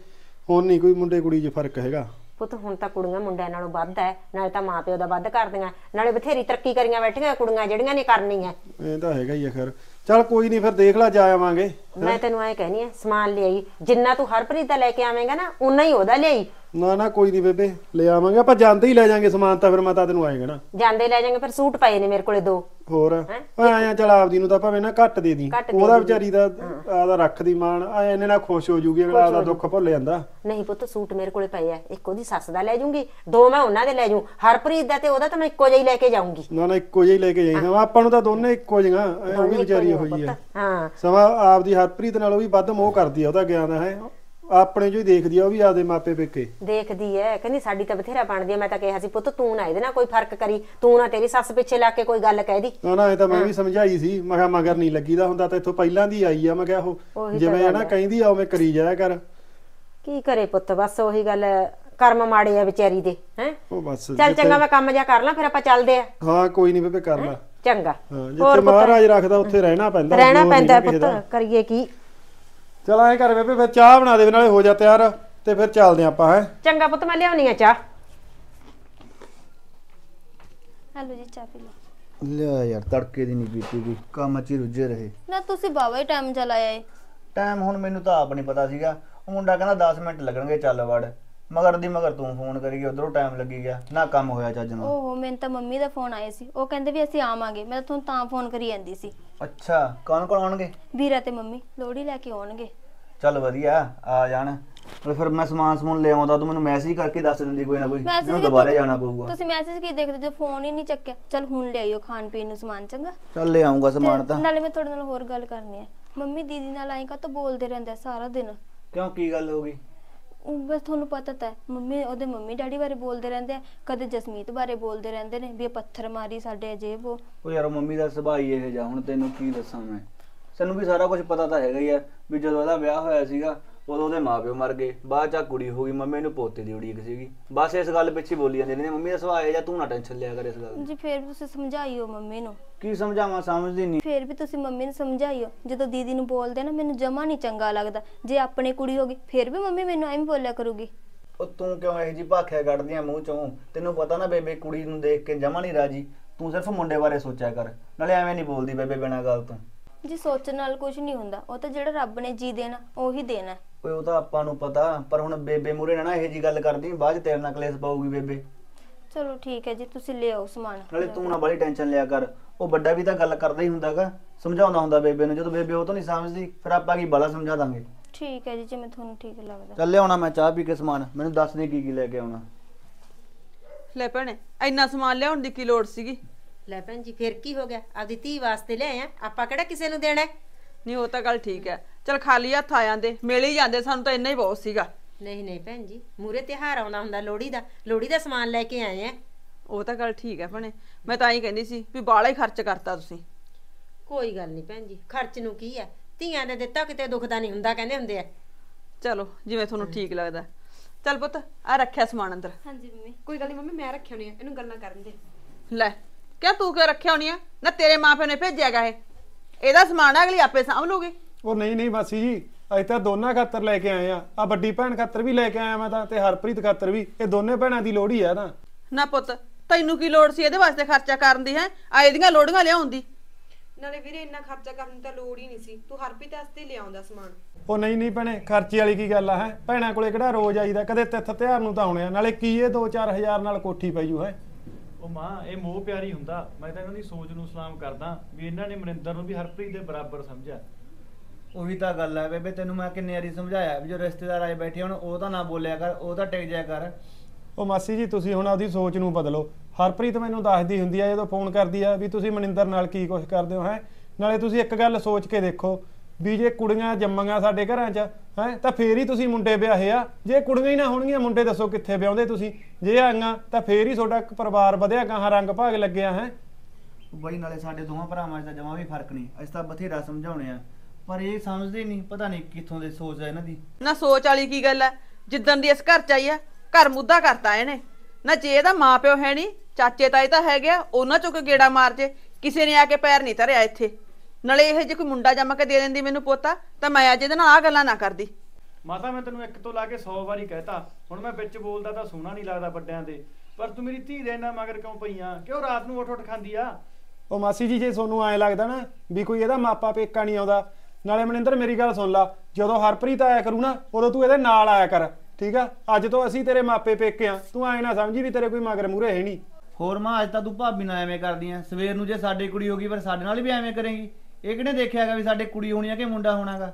ਹੁਣ ਨਹੀਂ ਕੋਈ ਮੁੰਡੇ ਕੁੜੀ 'ਚ ਫਰਕ ਹੈਗਾ ਪੁੱਤ ਹੁਣ ਤਾਂ ਕੁੜੀਆਂ ਮੁੰਡਿਆਂ ਨਾਲੋਂ ਵੱਧ ਐ ਨਾਲੇ ਤਾਂ ਮਾਪਿਓ ਦਾ ਵੱਧ ਕਰਦੀਆਂ ਨਾਲੇ ਬਥੇਰੀ ਤਰੱਕੀ ਕਰੀਆਂ ਬੈਠੀਆਂ ਕੁੜੀਆਂ ਜਿਹੜੀਆਂ ਨੇ ਕਰਨੀ ਐ ਇਹ ਤਾਂ ਹੈਗਾ ਹੀ ਆ ਫਿਰ ਚਲ ਕੋਈ ਨਹੀਂ ਫਿਰ ਦੇਖ ਲਾ ਜਾ ਆਵਾਂਗੇ ਮੈਂ ਤੈਨੂੰ ਐ ਕਹਿਣੀ ਐ ਸਮਾਨ ਲਿਆਈ ਜਿੰਨਾ ਤੂੰ ਹਰਪ੍ਰੀਤ ਦਾ ਲੈ ਕੇ ਆਵੇਂਗਾ ਨਾ ਉਨਾ ਹੀ ਉਹਦਾ ਲਿਆਈ ਨਾ ਨਾ ਕੋਈ ਨਹੀਂ ਬੇਬੇ ਲੈ ਆਵਾਂਗੇ ਆਪਾਂ ਜਾਂਦੇ ਹੀ ਲੈ ਜਾਾਂਗੇ ਸਮਾਨ ਤਾਂ ਫਿਰ ਮੈਂ ਤਾਂ ਤੈਨੂੰ ਆਏਗਾ ਨਾ ਜਾਂਦੇ ਲੈ ਜਾਾਂਗੇ ਫਿਰ ਸੂਟ ਪਏ ਨੇ ਮੇਰੇ ਕੋਲੇ ਦੋ ਹੋਰ ਆਇਆ ਚਲ ਆਪਦੀ ਨੂੰ ਤਾਂ ਭਾਵੇਂ ਨਾ ਘੱਟ ਦੇ ਦੀ ਉਹਦਾ ਵਿਚਾਰੀ ਦਾ ਆਦਾ ਰੱਖਦੀ ਮਾਣ ਆ ਇਹਨੇ ਨਾਲ ਖੁਸ਼ ਹੋ ਜੂਗੀ ਅਗਲਾ ਆਦਾ ਦੁੱਖ ਭੁੱਲ ਜਾਂਦਾ ਨਹੀਂ ਪੁੱਤ ਸੂਟ ਮੇਰੇ ਕੋਲੇ ਪਏ ਆ ਇੱਕ ਉਹਦੀ ਸੱਸ ਦਾ ਲੈ ਜੂਗੀ ਦੋ ਮੈਂ ਉਹਨਾਂ ਦੇ ਲੈ ਜੂ ਹਰਪ੍ਰੀਤ ਦਾ ਤੇ ਉਹਦਾ ਤਾਂ ਮੈਂ ਇੱਕੋ ਜਿਹਾ ਹੀ ਲੈ ਕੇ ਜਾਊਂਗੀ ਨਾ ਨਾ ਇੱਕੋ ਜਿਹਾ ਹੀ ਲੈ ਕੇ ਹਾਂ ਆਪਾਂ ਨੂੰ ਤਾਂ ਦੋਨੇ ਇੱਕੋ ਜਿਹਾ ਉਹ ਵੀ ਵਿਚਾਰੀ ਹੋਈ ਹੈ ਹਾਂ ਸਵਾ ਆਪਦੀ ਹਰਪ੍ਰੀਤ ਨਾਲ ਉਹ ਵੀ ਵੱਧ ਮੋਹ ਕਰਦੀ ਆ ਉਹਦਾ ਗਿਆਨ ਹੈ ਆਪਣੇ ਜੋ ਹੀ ਦੇਖਦੀ ਆ ਉਹ ਵੀ ਆਦੇ ਮਾਪੇ ਪੇਕੇ ਦੇਖਦੀ ਐ ਕਹਿੰਦੀ ਸਾਡੀ ਤਾਂ ਬਥੇਰਾ ਬਣਦੀ ਐ ਮੈਂ ਤਾਂ ਕਿਹਾ ਸੀ ਪੁੱਤ ਤੂੰ ਨਾ ਇਹਦੇ ਨਾਲ ਕੋਈ ਫਰਕ ਕਰੀ ਤੂੰ ਨਾ ਤੇਰੀ ਸੱਸ ਪਿੱਛੇ ਲਾ ਕੇ ਕੋਈ ਗੱਲ ਕਹਿ ਦੀ ਨਾ ਨਾ ਇਹ ਤਾਂ ਮੈਂ ਵੀ ਸਮਝਾਈ ਸੀ ਮੈਂ ਕਿਹਾ ਮਗਰ ਨਹੀਂ ਲੱਗੀਦਾ ਹੁੰਦਾ ਤਾਂ ਇੱਥੋਂ ਪਹਿਲਾਂ ਦੀ ਆਈ ਆ ਮੈਂ ਕਿਹਾ ਉਹ ਜਿਵੇਂ ਆ ਨਾ ਕਹਿੰਦੀ ਆ ਉਹ ਮੈਂ ਕਰੀ ਜਾਇਆ ਕਰ ਕੀ ਕਰੇ ਪੁੱਤ ਬਸ ਉਹੀ ਗੱਲ ਕਰਮ ਮਾੜੇ ਆ ਵਿਚਾਰੀ ਦੇ ਹੈ ਉਹ ਬਸ ਚੱਲ ਚੰਗਾ ਮੈਂ ਕੰਮ ਜਾ ਕਰ ਲਾਂ ਫਿਰ ਆਪਾਂ ਚੱਲਦੇ ਆ ਹਾਂ ਕੋਈ ਨਹੀਂ ਬੇਬੇ ਕਰ ਲਾ ਚੰਗਾ ਹਾਂ ਜੇ ਮਹਾਰਾਜ ਰੱਖਦਾ ਉੱਥੇ ਰਹਿਣਾ ਪੈਂਦਾ ਰਹਿਣਾ ਪੈਂਦਾ ਪੁੱਤ ਕਰੀਏ ਕੀ ਚਲ ਐ ਕਰ ਬੇਬੇ ਫਿਰ ਚਾਹ ਬਣਾ ਦੇ ਨਾਲੇ ਹੋ ਜਾ ਤਿਆਰ ਤੇ ਫਿਰ ਚੱਲਦੇ ਆਪਾਂ ਹੈ ਚੰਗਾ ਪੁੱਤ ਮੈਂ ਲਿਆਉਣੀ ਆ ਚਾਹ ਹਲੋ ਜੀ ਚਾਹ ਪੀ ਲਓ ਲਿਆ ਯਾਰ ਤੜਕੇ ਦੀ ਨਹੀਂ ਪੀਤੀ ਵੀ ਕੰਮ 'ਚ ਰੁੱਝੇ ਰਹੇ ਨਾ ਤੁਸੀਂ ਬਾਬਾ ਹੀ ਟਾਈਮ ਚਲਾਇਆ ਏ ਟਾਈਮ ਹੁਣ ਮੈਨੂੰ ਤਾਂ ਆਪ ਨਹੀਂ ਪਤਾ ਸੀਗਾ ਉਹ ਮੁੰਡਾ ਕਹਿੰਦਾ 10 ਮਿੰਟ ਲੱਗਣਗੇ ਚੱਲ ਵੜ ਮਗਰ ਦੀ ਮਗਰ ਤੂੰ ਫੋਨ ਕਰੀ ਗਿਆ ਉਧਰੋਂ ਟਾਈਮ ਲੱਗੀ ਗਿਆ ਨਾ ਕੰਮ ਹੋਇਆ ਚੱਜ ਨਾਲ ਉਹ ਮੈਨੂੰ ਤਾਂ ਮੰਮੀ ਦਾ ਫੋਨ ਆਇਆ ਸੀ ਉਹ ਕਹਿੰਦੇ ਵੀ ਅਸੀਂ ਆਵਾਂਗੇ ਮੈਂ ਤੁਹਾਨੂੰ ਤਾਂ ਫੋਨ ਕਰੀ ਜਾਂਦੀ ਸੀ ਅੱਛਾ ਕੌਣ ਕੌਣ ਆਉਣਗੇ ਵੀਰਾ ਤੇ ਮੰਮੀ ਲੋੜੀ ਲੈ ਕੇ ਆਉਣਗੇ ਚੱਲ ਵਧੀਆ ਆ ਜਾਣ ਤੇ ਫਿਰ ਮੈਂ ਸਮਾਨ ਸਮੂਨ ਲੈ ਆਉਂਦਾ ਤੂੰ ਮੈਨੂੰ ਮੈਸੇਜ ਕਰਕੇ ਦੱਸ ਦਿੰਦੀ ਕੋਈ ਨਾ ਕੋਈ ਮੈਨੂੰ ਦੁਬਾਰਾ ਜਾਣਾ ਪਊਗਾ ਤੁਸੀਂ ਮੈਸੇਜ ਕੀ ਦੇਖਦੇ ਜੋ ਫੋਨ ਹੀ ਨਹੀਂ ਚੱਕਿਆ ਚੱਲ ਹੁਣ ਆਇਓ ਖਾਣ ਪੀਣ ਨੂੰ ਸਮਾਨ ਚੰਗਾ ਚੱਲ ਲੈ ਆਉਂਗਾ ਸਮਾਨ ਤਾਂ ਨਾਲੇ ਮੈਂ ਤੁਹਾਡੇ ਨਾਲ ਹੋਰ ਗੱਲ ਕਰਨੀ ਹੈ ਮੰਮੀ ਦੀਦੀ ਨਾਲ ਐਂ ਕਾ ਬੋਲਦੇ ਰਹਿੰਦੇ ਸਾਰਾ ਦਿਨ ਕਿਉਂ ਕੀ ਗੱਲ ਹੋ ਗਈ ਉਹ ਬਸ ਤੁਹਾਨੂੰ ਪਤਾ ਤਾਂ ਮੰਮੀ ਉਹਦੇ ਮੰਮੀ ਡੈਡੀ ਬਾਰੇ ਬੋਲਦੇ ਰਹਿੰਦੇ ਆ ਕਦੇ ਜਸਮੀਤ ਬਾਰੇ ਬੋਲਦੇ ਰਹਿੰਦੇ ਨੇ ਵੀ ਇਹ ਪੱਥਰ ਮਾਰੀ ਸਾਡੇ ਅਜੇਬ ਉਹ ਯਾਰ ਮੰਮੀ ਦਾ ਸੁਭਾਅ ਹੀ ਇਹੋ ਜਿਹਾ ਹੁਣ ਤੈਨੂੰ ਕੀ ਦੱਸਾਂ ਮੈਂ ਸਾਨੂੰ ਵੀ ਸਾਰਾ ਕੁਝ ਪਤਾ ਤਾਂ ਹੈਗਾ ਹੀ ਆ ਵੀ ਜਦੋਂ ਇਹਦਾ ਵਿਆਹ ਹੋਇਆ ਸੀਗਾ ਉਦੋਂ ਦੇ ਮਾਪਿਓ ਮਰ ਗਏ ਬਾਅਦ ਚ ਕੁੜੀ ਹੋ ਗਈ ਮੰਮੀ ਨੂੰ ਪੋਤੇ ਦੀ ਉਡੀਕ ਸੀਗੀ ਬਸ ਇਸ ਗੱਲ ਪਿੱਛੇ ਬੋਲੀ ਜਾਂਦੇ ਨੇ ਮੰਮੀ ਦਾ ਸੁਭਾਅ ਜਾਂ ਤੂੰ ਨਾ ਟੈਨਸ਼ਨ ਲਿਆ ਕਰ ਇਸ ਗੱਲ ਦੀ। ਜੀ ਫੇਰ ਵੀ ਤੁਸੀਂ ਸਮਝਾਈਓ ਮੰਮੀ ਨੂੰ ਕੀ ਸਮਝਾਵਾਂ ਸਮਝਦੀ ਨਹੀਂ ਫੇਰ ਵੀ ਤੁਸੀਂ ਮੰਮੀ ਨੂੰ ਸਮਝਾਈਓ ਜਦੋਂ ਦੀਦੀ ਨੂੰ ਬੋਲਦੇ ਨਾ ਮੈਨੂੰ ਜਮਾ ਨਹੀਂ ਚੰਗਾ ਲੱਗਦਾ ਜੇ ਆਪਣੀ ਕੁੜੀ ਹੋ ਗਈ ਫੇਰ ਵੀ ਮੰਮੀ ਮੈਨੂੰ ਐਵੇਂ ਬੋਲਿਆ ਕਰੂਗੀ ਉਹ ਤੂੰ ਕਿਉਂ ਇਹ ਜੀ ਭਾਖਿਆ ਕੱਢਦੀ ਆ ਮੂੰਹ ਚੋਂ ਤੈਨੂੰ ਪਤਾ ਨਾ ਬੇਬੇ ਕੁੜੀ ਨੂੰ ਦੇਖ ਕੇ ਜਮਾ ਨਹੀਂ ਰਾਜੀ ਤੂੰ ਸਿਰਫ ਮੁੰਡੇ ਬਾਰੇ ਸੋਚਿਆ ਕਰ ਨਾਲੇ ਐਵੇਂ ਨਹੀਂ ਬੋਲਦੀ ਬੇਬੇ ਬਿਨਾਂ ਗੱਲ ਤੋਂ ਜੀ ਸੋਚਣ ਨਾਲ ਕੁਝ ਨਹੀਂ ਹੁੰਦਾ ਉਹ ਤਾਂ ਜਿਹੜਾ ਰੱਬ ਨੇ ਜੀ ਦੇਣਾ ਉਹੀ ਦੇਣਾ ਓਏ ਉਹ ਤਾਂ ਆਪਾਂ ਨੂੰ ਪਤਾ ਪਰ ਹੁਣ ਬੇਬੇ ਮੂਰੇ ਨਾ ਨਾ ਇਹੋ ਜੀ ਗੱਲ ਕਰਦੀ ਬਾਅਦ ਚ ਤੇਰੇ ਨਾਲ ਕਲੇਸ਼ ਪਾਊਗੀ ਬੇਬੇ ਚਲੋ ਠੀਕ ਹੈ ਜੀ ਤੁਸੀਂ ਲਿਓ ਸਮਾਨ ਨਾਲੇ ਤੂੰ ਨਾ ਬੜੀ ਟੈਨਸ਼ਨ ਲਿਆ ਕਰ ਉਹ ਵੱਡਾ ਵੀ ਤਾਂ ਗੱਲ ਕਰਦਾ ਹੀ ਹੁੰਦਾਗਾ ਸਮਝਾਉਂਦਾ ਹੁੰਦਾ ਬੇਬੇ ਨੂੰ ਜਦੋਂ ਬੇਬੇ ਉਹ ਤਾਂ ਨਹੀਂ ਸਮਝਦੀ ਫਿਰ ਆਪਾਂ ਕੀ ਬਾਲਾ ਸਮਝਾ ਦਾਂਗੇ ਠੀਕ ਹੈ ਜੀ ਜਿਵੇਂ ਤੁਹਾਨੂੰ ਠੀਕ ਲੱਗਦਾ ਚੱਲ ਲਿਆਉਣਾ ਮੈਂ ਚਾਹ ਪੀ ਕੇ ਸਮਾਨ ਮੈਨੂੰ ਦੱਸ ਦੇ ਕੀ ਕੀ ਲੈ ਕੇ ਆਉਣਾ ਲੈ ਭੈਣੇ ਇੰਨਾ ਸਮਾਨ ਲਿਆਉਣ ਦੀ ਕੀ ਲੋੜ ਸੀਗੀ ਲੈ ਭੈਣ ਜੀ ਫਿਰ ਕੀ ਹੋ ਗਿਆ ਆਪਦੀ ਧੀ ਵਾਸਤੇ ਲਿਆਏ ਆ ਆਪਾਂ ਕਿਹੜਾ ਕਿਸੇ ਨੂੰ ਦੇਣਾ ਨਹੀਂ ਉਹ ਤਾਂ ਗੱਲ ਠੀਕ ਹੈ ਚਲ ਖਾਲੀ ਹੱਥ ਆ ਜਾਂਦੇ ਮਿਲ ਹੀ ਜਾਂਦੇ ਸਾਨੂੰ ਤਾਂ ਇੰਨਾ ਹੀ ਬਹੁਤ ਸੀਗਾ ਨਹੀਂ ਨਹੀਂ ਭੈਣ ਜੀ ਮੂਰੇ ਤਿਹਾਰ ਆਉਂਦਾ ਹੁੰਦਾ ਲੋਹੜੀ ਦਾ ਲੋਹੜੀ ਦਾ ਸਮਾਨ ਲੈ ਕੇ ਆਏ ਆ ਉਹ ਤਾਂ ਗੱਲ ਠੀਕ ਹੈ ਭਣੇ ਮੈਂ ਤਾਂ ਹੀ ਕਹਿੰਦੀ ਸੀ ਵੀ ਬਾਲਾ ਹੀ ਖਰਚ ਕਰਤਾ ਤੁਸੀਂ ਕੋਈ ਗੱਲ ਨਹੀਂ ਭੈਣ ਜੀ ਖਰਚ ਨੂੰ ਕੀ ਹੈ ਧੀਆਂ ਦੇ ਦਿੱਤਾ ਕਿਤੇ ਦੁਖਦਾ ਨਹੀਂ ਹੁੰਦਾ ਕਹਿੰਦੇ ਹੁੰਦੇ ਆ ਚਲੋ ਜਿਵੇਂ ਤੁਹਾਨੂੰ ਠੀਕ ਲੱਗਦਾ ਚਲ ਪੁੱਤ ਆ ਰੱਖਿਆ ਸਮਾਨ ਅੰਦਰ ਹਾਂਜੀ ਮੰਮੀ ਕੋਈ ਗੱਲ ਨਹੀਂ ਮੰਮੀ ਮੈਂ ਰੱਖਿਆ ਹੋਣੀ ਆ ਇਹਨੂੰ ਗੱਲਾਂ ਕਰਨ ਦੇ ਲੈ ਕਿਆ ਤੂੰ ਕਿਉਂ ਰੱਖਿਆ ਹੋਣੀ ਆ ਨਾ ਤੇਰੇ ਮਾਪਿਆਂ ਨੇ ਭੇਜਿਆਗਾ ਇਹ ਇਹਦਾ ਸਮਾਨ ਆ ਅਗਲੀ ਆਪੇ ਸਾਂਭ ਲੂਗੀ ਉਹ ਨਹੀਂ ਨਹੀਂ ਮਾਸੀ ਜੀ ਅਸੀਂ ਤਾਂ ਦੋਨਾਂ ਖਾਤਰ ਲੈ ਕੇ ਆਏ ਆ ਆ ਵੱਡੀ ਭੈਣ ਖਾਤਰ ਵੀ ਲੈ ਕੇ ਆਇਆ ਮੈਂ ਤਾਂ ਤੇ ਹਰਪ੍ਰੀਤ ਖਾਤਰ ਵੀ ਇਹ ਦੋਨੇ ਭੈਣਾਂ ਦੀ ਲੋੜ ਹੀ ਆ ਨਾ ਨਾ ਪੁੱਤ ਤੈਨੂੰ ਕੀ ਲੋੜ ਸੀ ਇਹਦੇ ਵਾਸਤੇ ਖਰਚਾ ਕਰਨ ਦੀ ਹੈ ਆ ਇਹਦੀਆਂ ਲੋੜੀਆਂ ਲਿਆਉਣ ਦੀ ਨਾਲੇ ਵੀਰੇ ਇੰਨਾ ਖਰਚਾ ਕਰਨ ਦੀ ਤਾਂ ਲੋੜ ਹੀ ਨਹੀਂ ਸੀ ਤੂੰ ਹਰਪ੍ਰੀਤ ਵਾਸਤੇ ਲਿਆਉਂਦਾ ਸਮਾਨ ਉਹ ਨਹੀਂ ਨਹੀਂ ਭੈਣੇ ਖਰਚੇ ਵਾਲੀ ਕੀ ਗੱਲ ਆ ਹੈ ਭੈਣਾਂ ਕੋਲੇ ਕਿਹੜਾ ਰੋਜ਼ ਆਈਦਾ ਕਦੇ ਤਿੱਥ ਤਿਹਾਰ ਨੂੰ ਤਾਂ ਆਉਣੇ ਆ ਨਾਲੇ ਕੀ ਇਹ 2-4000 ਨਾਲ ਕੋਠੀ ਪਈ ਜੂ ਹੈ ਉਹ ਮਾਂ ਇਹ ਮੋਹ ਪਿਆਰੀ ਹੁੰਦਾ ਮੈਂ ਤਾਂ ਇਹਨਾਂ ਦੀ ਸੋਚ ਨੂੰ ਸਲਾਮ ਕਰਦਾ ਵੀ ਇਹਨਾਂ ਨੇ ਮਨਿੰਦਰ ਨੂੰ ਵੀ ਹਰਪ੍ਰੀਤ ਦੇ ਬਰਾਬਰ ਸਮਝਿਆ ਉਹੀ ਤਾਂ ਗੱਲ ਹੈ ਬੇਬੇ ਤੈਨੂੰ ਮੈਂ ਕਿੰਨੇ ਵਾਰੀ ਸਮਝਾਇਆ ਵੀ ਜੋ ਰਿਸ਼ਤੇਦਾਰ ਆਏ ਬੈਠੇ ਹੁਣ ਉਹ ਤਾਂ ਨਾ ਬੋਲਿਆ ਕਰ ਉਹ ਤਾਂ ਟਿਕ ਜਾਇਆ ਕਰ ਉਹ ਮਾਸੀ ਜੀ ਤੁਸੀਂ ਹੁਣ ਆਪਦੀ ਸੋਚ ਨੂੰ ਬਦਲੋ ਹਰਪ੍ਰੀਤ ਮੈਨੂੰ ਦੱਸਦੀ ਹੁੰਦੀ ਆ ਜਦੋਂ ਫੋਨ ਕਰਦੀ ਆ ਵੀ ਤੁਸੀਂ ਮਨਿੰਦਰ ਨਾਲ ਕੀ ਕੁਝ ਕਰਦੇ ਹੋ ਹੈ ਨਾਲੇ ਤੁਸੀਂ ਇੱਕ ਗੱਲ ਸੋਚ ਕੇ ਦੇਖੋ ਵੀ ਜੇ ਕੁੜੀਆਂ ਜੰਮੀਆਂ ਸਾਡੇ ਘਰਾਂ 'ਚ ਹੈ ਤਾਂ ਫੇਰ ਹੀ ਤੁਸੀਂ ਮੁੰਡੇ ਵਿਆਹੇ ਆ ਜੇ ਕੁੜੀਆਂ ਹੀ ਨਾ ਹੋਣਗੀਆਂ ਮੁੰਡੇ ਦੱਸੋ ਕਿੱਥੇ ਵਿਆਹੁੰਦੇ ਤੁਸੀਂ ਜੇ ਆਈਆਂ ਤਾਂ ਫੇਰ ਹੀ ਤੁਹਾਡਾ ਪਰਿਵਾਰ ਵਧਿਆ ਗਾਹਾਂ ਰੰਗ ਭਾਗ ਲੱਗਿਆ ਹੈ ਬਈ ਨਾਲੇ ਸਾਡੇ ਦੋਵਾਂ ਭਰਾਵਾਂ 'ਚ ਤਾਂ ਜਮਾਂ ਵੀ ਫਰਕ ਨਹੀਂ ਅਸੀਂ ਤਾਂ ਬਥੇਰਾ ਸਮਝਾਉਣੇ ਆ ਪਰ ਇਹ ਸਮਝਦੇ ਨਹੀਂ ਪਤਾ ਨਹੀਂ ਕਿੱਥੋਂ ਦੇ ਸੋਚ ਆ ਇਹਨਾਂ ਦੀ ਨਾ ਸੋਚ ਵਾਲੀ ਕੀ ਗੱਲ ਐ ਜਿੱਦਣ ਦੀ ਇਸ ਘਰ ਚ ਆਈ ਐ ਘਰ ਮੁੱਦਾ ਕਰਤਾ ਇਹਨੇ ਨਾ ਜੇ ਇਹਦਾ ਮਾਪਿਓ ਹੈ ਨਹੀਂ ਚਾਚੇ ਤਾਏ ਤਾਂ ਹੈਗੇ ਆ, ਉਹਨਾਂ ਚੋਂ ਕਿ ਗੇੜਾ ਮਾਰ ਜੇ ਕਿਸੇ ਨੇ ਆ ਕੇ ਪੈਰ ਨਹੀਂ ਧਰਿਆ ਇੱਥੇ ਨਾਲੇ ਇਹ ਜੇ ਕੋਈ ਮੁੰਡਾ ਜੰਮ ਕੇ ਦੇ ਦਿੰਦੀ ਮੈਨੂੰ ਪੋਤਾ ਤਾਂ ਮੈਂ ਅੱਜ ਇਹਦੇ ਨਾਲ ਆ ਗੱਲਾਂ ਨਾ ਕਰਦੀ ਮਾਤਾ ਮੈਂ ਤੈਨੂੰ ਇੱਕ ਤੋਂ ਲਾ ਕੇ 100 ਵਾਰੀ ਕਹਿਤਾ ਹੁਣ ਮੈਂ ਵਿੱਚ ਬੋਲਦਾ ਤਾਂ ਸੋਹਣਾ ਨਹੀਂ ਲੱਗਦਾ ਵੱਡਿਆਂ ਦੇ ਪਰ ਤੂੰ ਮੇਰੀ ਧੀ ਦੇ ਇੰਨਾ ਮਗਰ ਕਿਉਂ ਪਈਆਂ ਕਿਉਂ ਰਾਤ ਨੂੰ ਉੱਠ ਉੱਠ ਖਾਂਦੀ ਆ ਉਹ ਮਾਸੀ ਜੀ ਜੇ ਤੁਹਾਨੂੰ ਐਂ ਲੱਗਦਾ ਨਾ ਵੀ ਕੋਈ ਇਹਦਾ ਮਾਪਾ ਪੇਕਾ ਨਹੀਂ ਆਉਂਦਾ ਨਾਲੇ ਮਨਿੰਦਰ ਮੇਰੀ ਗੱਲ ਸੁਣ ਲਾ ਜਦੋਂ ਹਰਪ੍ਰੀਤ ਆਇਆ ਕਰੂ ਨਾ ਉਦੋਂ ਤੂੰ ਇਹਦੇ ਨਾਲ ਆਇਆ ਕਰ ਠੀਕ ਆ ਅੱਜ ਤੋਂ ਅਸੀਂ ਤੇਰੇ ਮਾਪੇ ਪੇਕੇ ਆ ਤੂੰ ਐ ਨਾ ਸਮਝੀ ਵੀ ਤੇਰੇ ਕੋਈ ਮਗਰ ਮੂਰੇ ਹੈ ਨਹੀਂ ਹੋਰ ਮਾਂ ਅੱਜ ਤਾਂ ਤੂੰ ਭਾਬੀ ਨਾਲ ਐਵੇਂ ਕਰਦੀ ਆ ਸਵੇਰ ਨੂੰ ਜੇ ਸਾਡੀ ਕੁੜੀ ਹੋਗੀ ਪਰ ਸਾਡੇ ਨਾਲ ਵੀ ਐਵੇਂ ਕਰੇਗੀ ਇਹ ਕਿਹਨੇ ਦੇਖਿਆਗਾ ਵੀ ਸਾਡੇ ਕੁੜੀ ਹੋਣੀ ਆ ਕਿ ਮੁੰਡਾ ਹੋਣਾਗਾ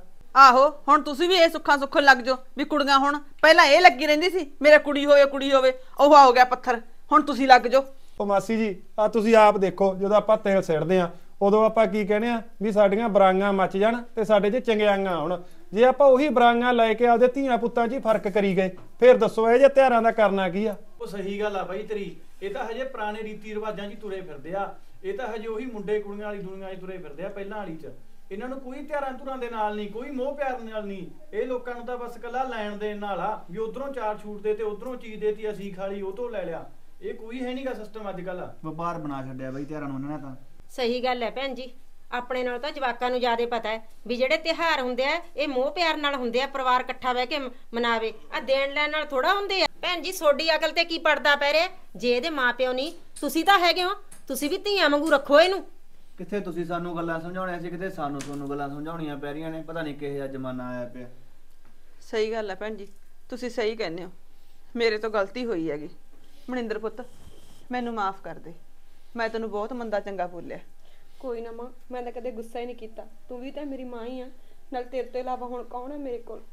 ਆਹੋ ਹੁਣ ਤੁਸੀਂ ਵੀ ਇਹ ਸੁੱਖਾਂ ਸੁੱਖਣ ਲੱਗ ਜੋ ਵੀ ਕੁੜੀਆਂ ਹੁਣ ਪਹਿਲਾਂ ਇਹ ਲੱਗੀ ਰਹਿੰਦੀ ਸੀ ਮੇਰੇ ਕੁੜੀ ਹੋਵੇ ਕੁੜੀ ਹੋਵੇ ਉਹ ਹੋ ਗਿਆ ਪੱਥਰ ਹੁਣ ਤੁਸੀਂ ਲੱਗ ਜਾਓ ਉਹ ਮਾਸੀ ਜੀ ਆ ਤੁਸੀਂ ਆਪ ਦੇਖੋ ਜਦੋਂ ਆਪਾਂ ਤੇਲ ਸਿੜਦੇ ਆ ਉਦੋਂ ਆਪਾਂ ਕੀ ਕਹਿੰਦੇ ਆ ਵੀ ਸਾਡੀਆਂ ਬਰਾਂਗਾਂ ਮੱਚ ਜਾਣ ਤੇ ਸਾਡੇ 'ਚ ਚੰਗਿਆਈਆਂ ਆਉਣ ਜੇ ਆਪਾਂ ਉਹੀ ਬਰਾਂਗਾਂ ਲੈ ਕੇ ਆਪਦੇ ਧੀਆਂ ਪੁੱਤਾਂ 'ਚ ਹੀ ਫਰਕ ਕਰੀ ਗਏ ਫਿਰ ਦੱਸੋ ਇਹ ਜੇ ਤਿਹਾਰਾਂ ਦਾ ਕਰਨਾ ਕੀ ਆ ਉਹ ਸਹੀ ਗੱਲ ਆ ਬਾਈ ਤੇਰੀ ਇਹ ਤਾਂ ਹਜੇ ਪੁਰਾਣੇ ਰੀਤੀ ਰਿਵਾਜਾਂ 'ਚ ਤੁਰੇ ਫਿਰਦੇ ਆ ਇਹ ਤਾਂ ਹਜੇ ਉਹੀ ਮੁੰਡੇ ਕੁੜੀਆਂ ਵਾਲੀ ਦੁਨੀਆ 'ਚ ਤੁਰੇ ਫਿਰਦੇ ਆ ਪਹਿਲਾਂ ਵਾਲੀ 'ਚ ਇਹਨਾਂ ਨੂੰ ਕੋਈ ਧਿਆਰਾਂ ਤੁਰਾਂ ਦੇ ਨਾਲ ਨਹੀਂ ਕੋਈ ਮੋਹ ਪਿਆਰ ਨਾਲ ਨਹੀਂ ਇਹ ਲੋਕਾਂ ਨੂੰ ਤਾਂ ਬਸ ਕੱਲਾ ਲੈਣ ਦੇਣ ਨਾਲ ਆ ਵੀ ਉਧਰੋਂ ਚਾਰ ਛੂਟ ਦੇ ਤੇ ਉਧਰੋਂ ਚੀਜ਼ ਦੇਤੀ ਅਸੀਂ ਖਾਲੀ ਉਹ ਤੋਂ ਲੈ ਲਿਆ ਇਹ ਕੋਈ ਹੈ ਨਹੀਂਗਾ ਸਿਸਟਮ ਅੱਜ ਕੱਲ ਵਪਾਰ ਬਣਾ ਛੱਡਿਆ ਬਾਈ ਤਿਹਾਰਾਂ ਨੂੰ ਇਹਨਾਂ ਨੇ ਤਾਂ ਸਹੀ ਗੱਲ ਹੈ ਭੈਣ ਜੀ ਆਪਣੇ ਨਾਲ ਤਾਂ ਜਵਾਕਾਂ ਨੂੰ ਜ਼ਿਆਦਾ ਪਤਾ ਹੈ ਵੀ ਜਿਹੜੇ ਤਿਹਾਰ ਹੁੰਦੇ ਆ ਇਹ ਮੋਹ ਪਿਆਰ ਨਾਲ ਹੁੰਦੇ ਆ ਪਰਿਵਾਰ ਇਕੱਠਾ ਬਹਿ ਕੇ ਮਨਾਵੇ ਆ ਦੇਣ ਲੈਣ ਨਾਲ ਥੋੜਾ ਹੁੰਦੇ ਆ ਭੈਣ ਜੀ ਸੋਡੀ ਅਕਲ ਤੇ ਕੀ ਪੜਦਾ ਪੈ ਰਿਹਾ ਜੇ ਇਹਦੇ ਮਾਪਿਓ ਨਹੀਂ ਤੁਸੀਂ ਤਾਂ ਹੈਗੇ ਹੋ ਤੁਸੀਂ ਵੀ ਧੀਆਂ ਵਾਂਗੂ ਰੱਖੋ ਇਹਨੂੰ ਕਿੱਥੇ ਤੁਸੀਂ ਸਾਨੂੰ ਗੱਲਾਂ ਸਮਝਾਉਣੀਆਂ ਸੀ ਕਿਤੇ ਸਾਨੂੰ ਤੁਹਾਨੂੰ ਗੱਲਾਂ ਸਮਝਾਉਣੀਆਂ ਪੈ ਰਹੀਆਂ ਨੇ ਪਤਾ ਨਹੀਂ ਕਿਹੋ ਜਿਹਾ ਜ਼ਮਾਨਾ ਆਇਆ ਪਿਆ ਸਹੀ ਗੱਲ ਹੈ ਭੈਣ ਜੀ ਤੁਸੀਂ ਸਹੀ ਕਹਿੰਦੇ ਹੋ ਮੇਰੇ ਤੋਂ ਗਲਤੀ ਹੋਈ ਹੈਗੀ ਮਨਿੰਦਰ ਪੁੱਤ ਮੈਨੂੰ ਮਾਫ ਕਰ ਦੇ ਮੈਂ ਤੈਨੂੰ ਬਹੁਤ ਮੰਦਾ ਚੰਗਾ ਬੋਲਿਆ ਕੋਈ ਨਾ ਮਾਂ ਮੈਂ ਤਾਂ ਕਦੇ ਗੁੱਸਾ ਹੀ ਨਹੀਂ ਕੀਤਾ ਤੂੰ ਵੀ ਤਾਂ ਮੇਰੀ ਮਾਂ ਹੀ ਆ ਨਾਲ ਤੇਰੇ ਤੋਂ ਇਲਾਵਾ ਹੁਣ ਕੌਣ ਆ ਮੇਰੇ ਕੋਲ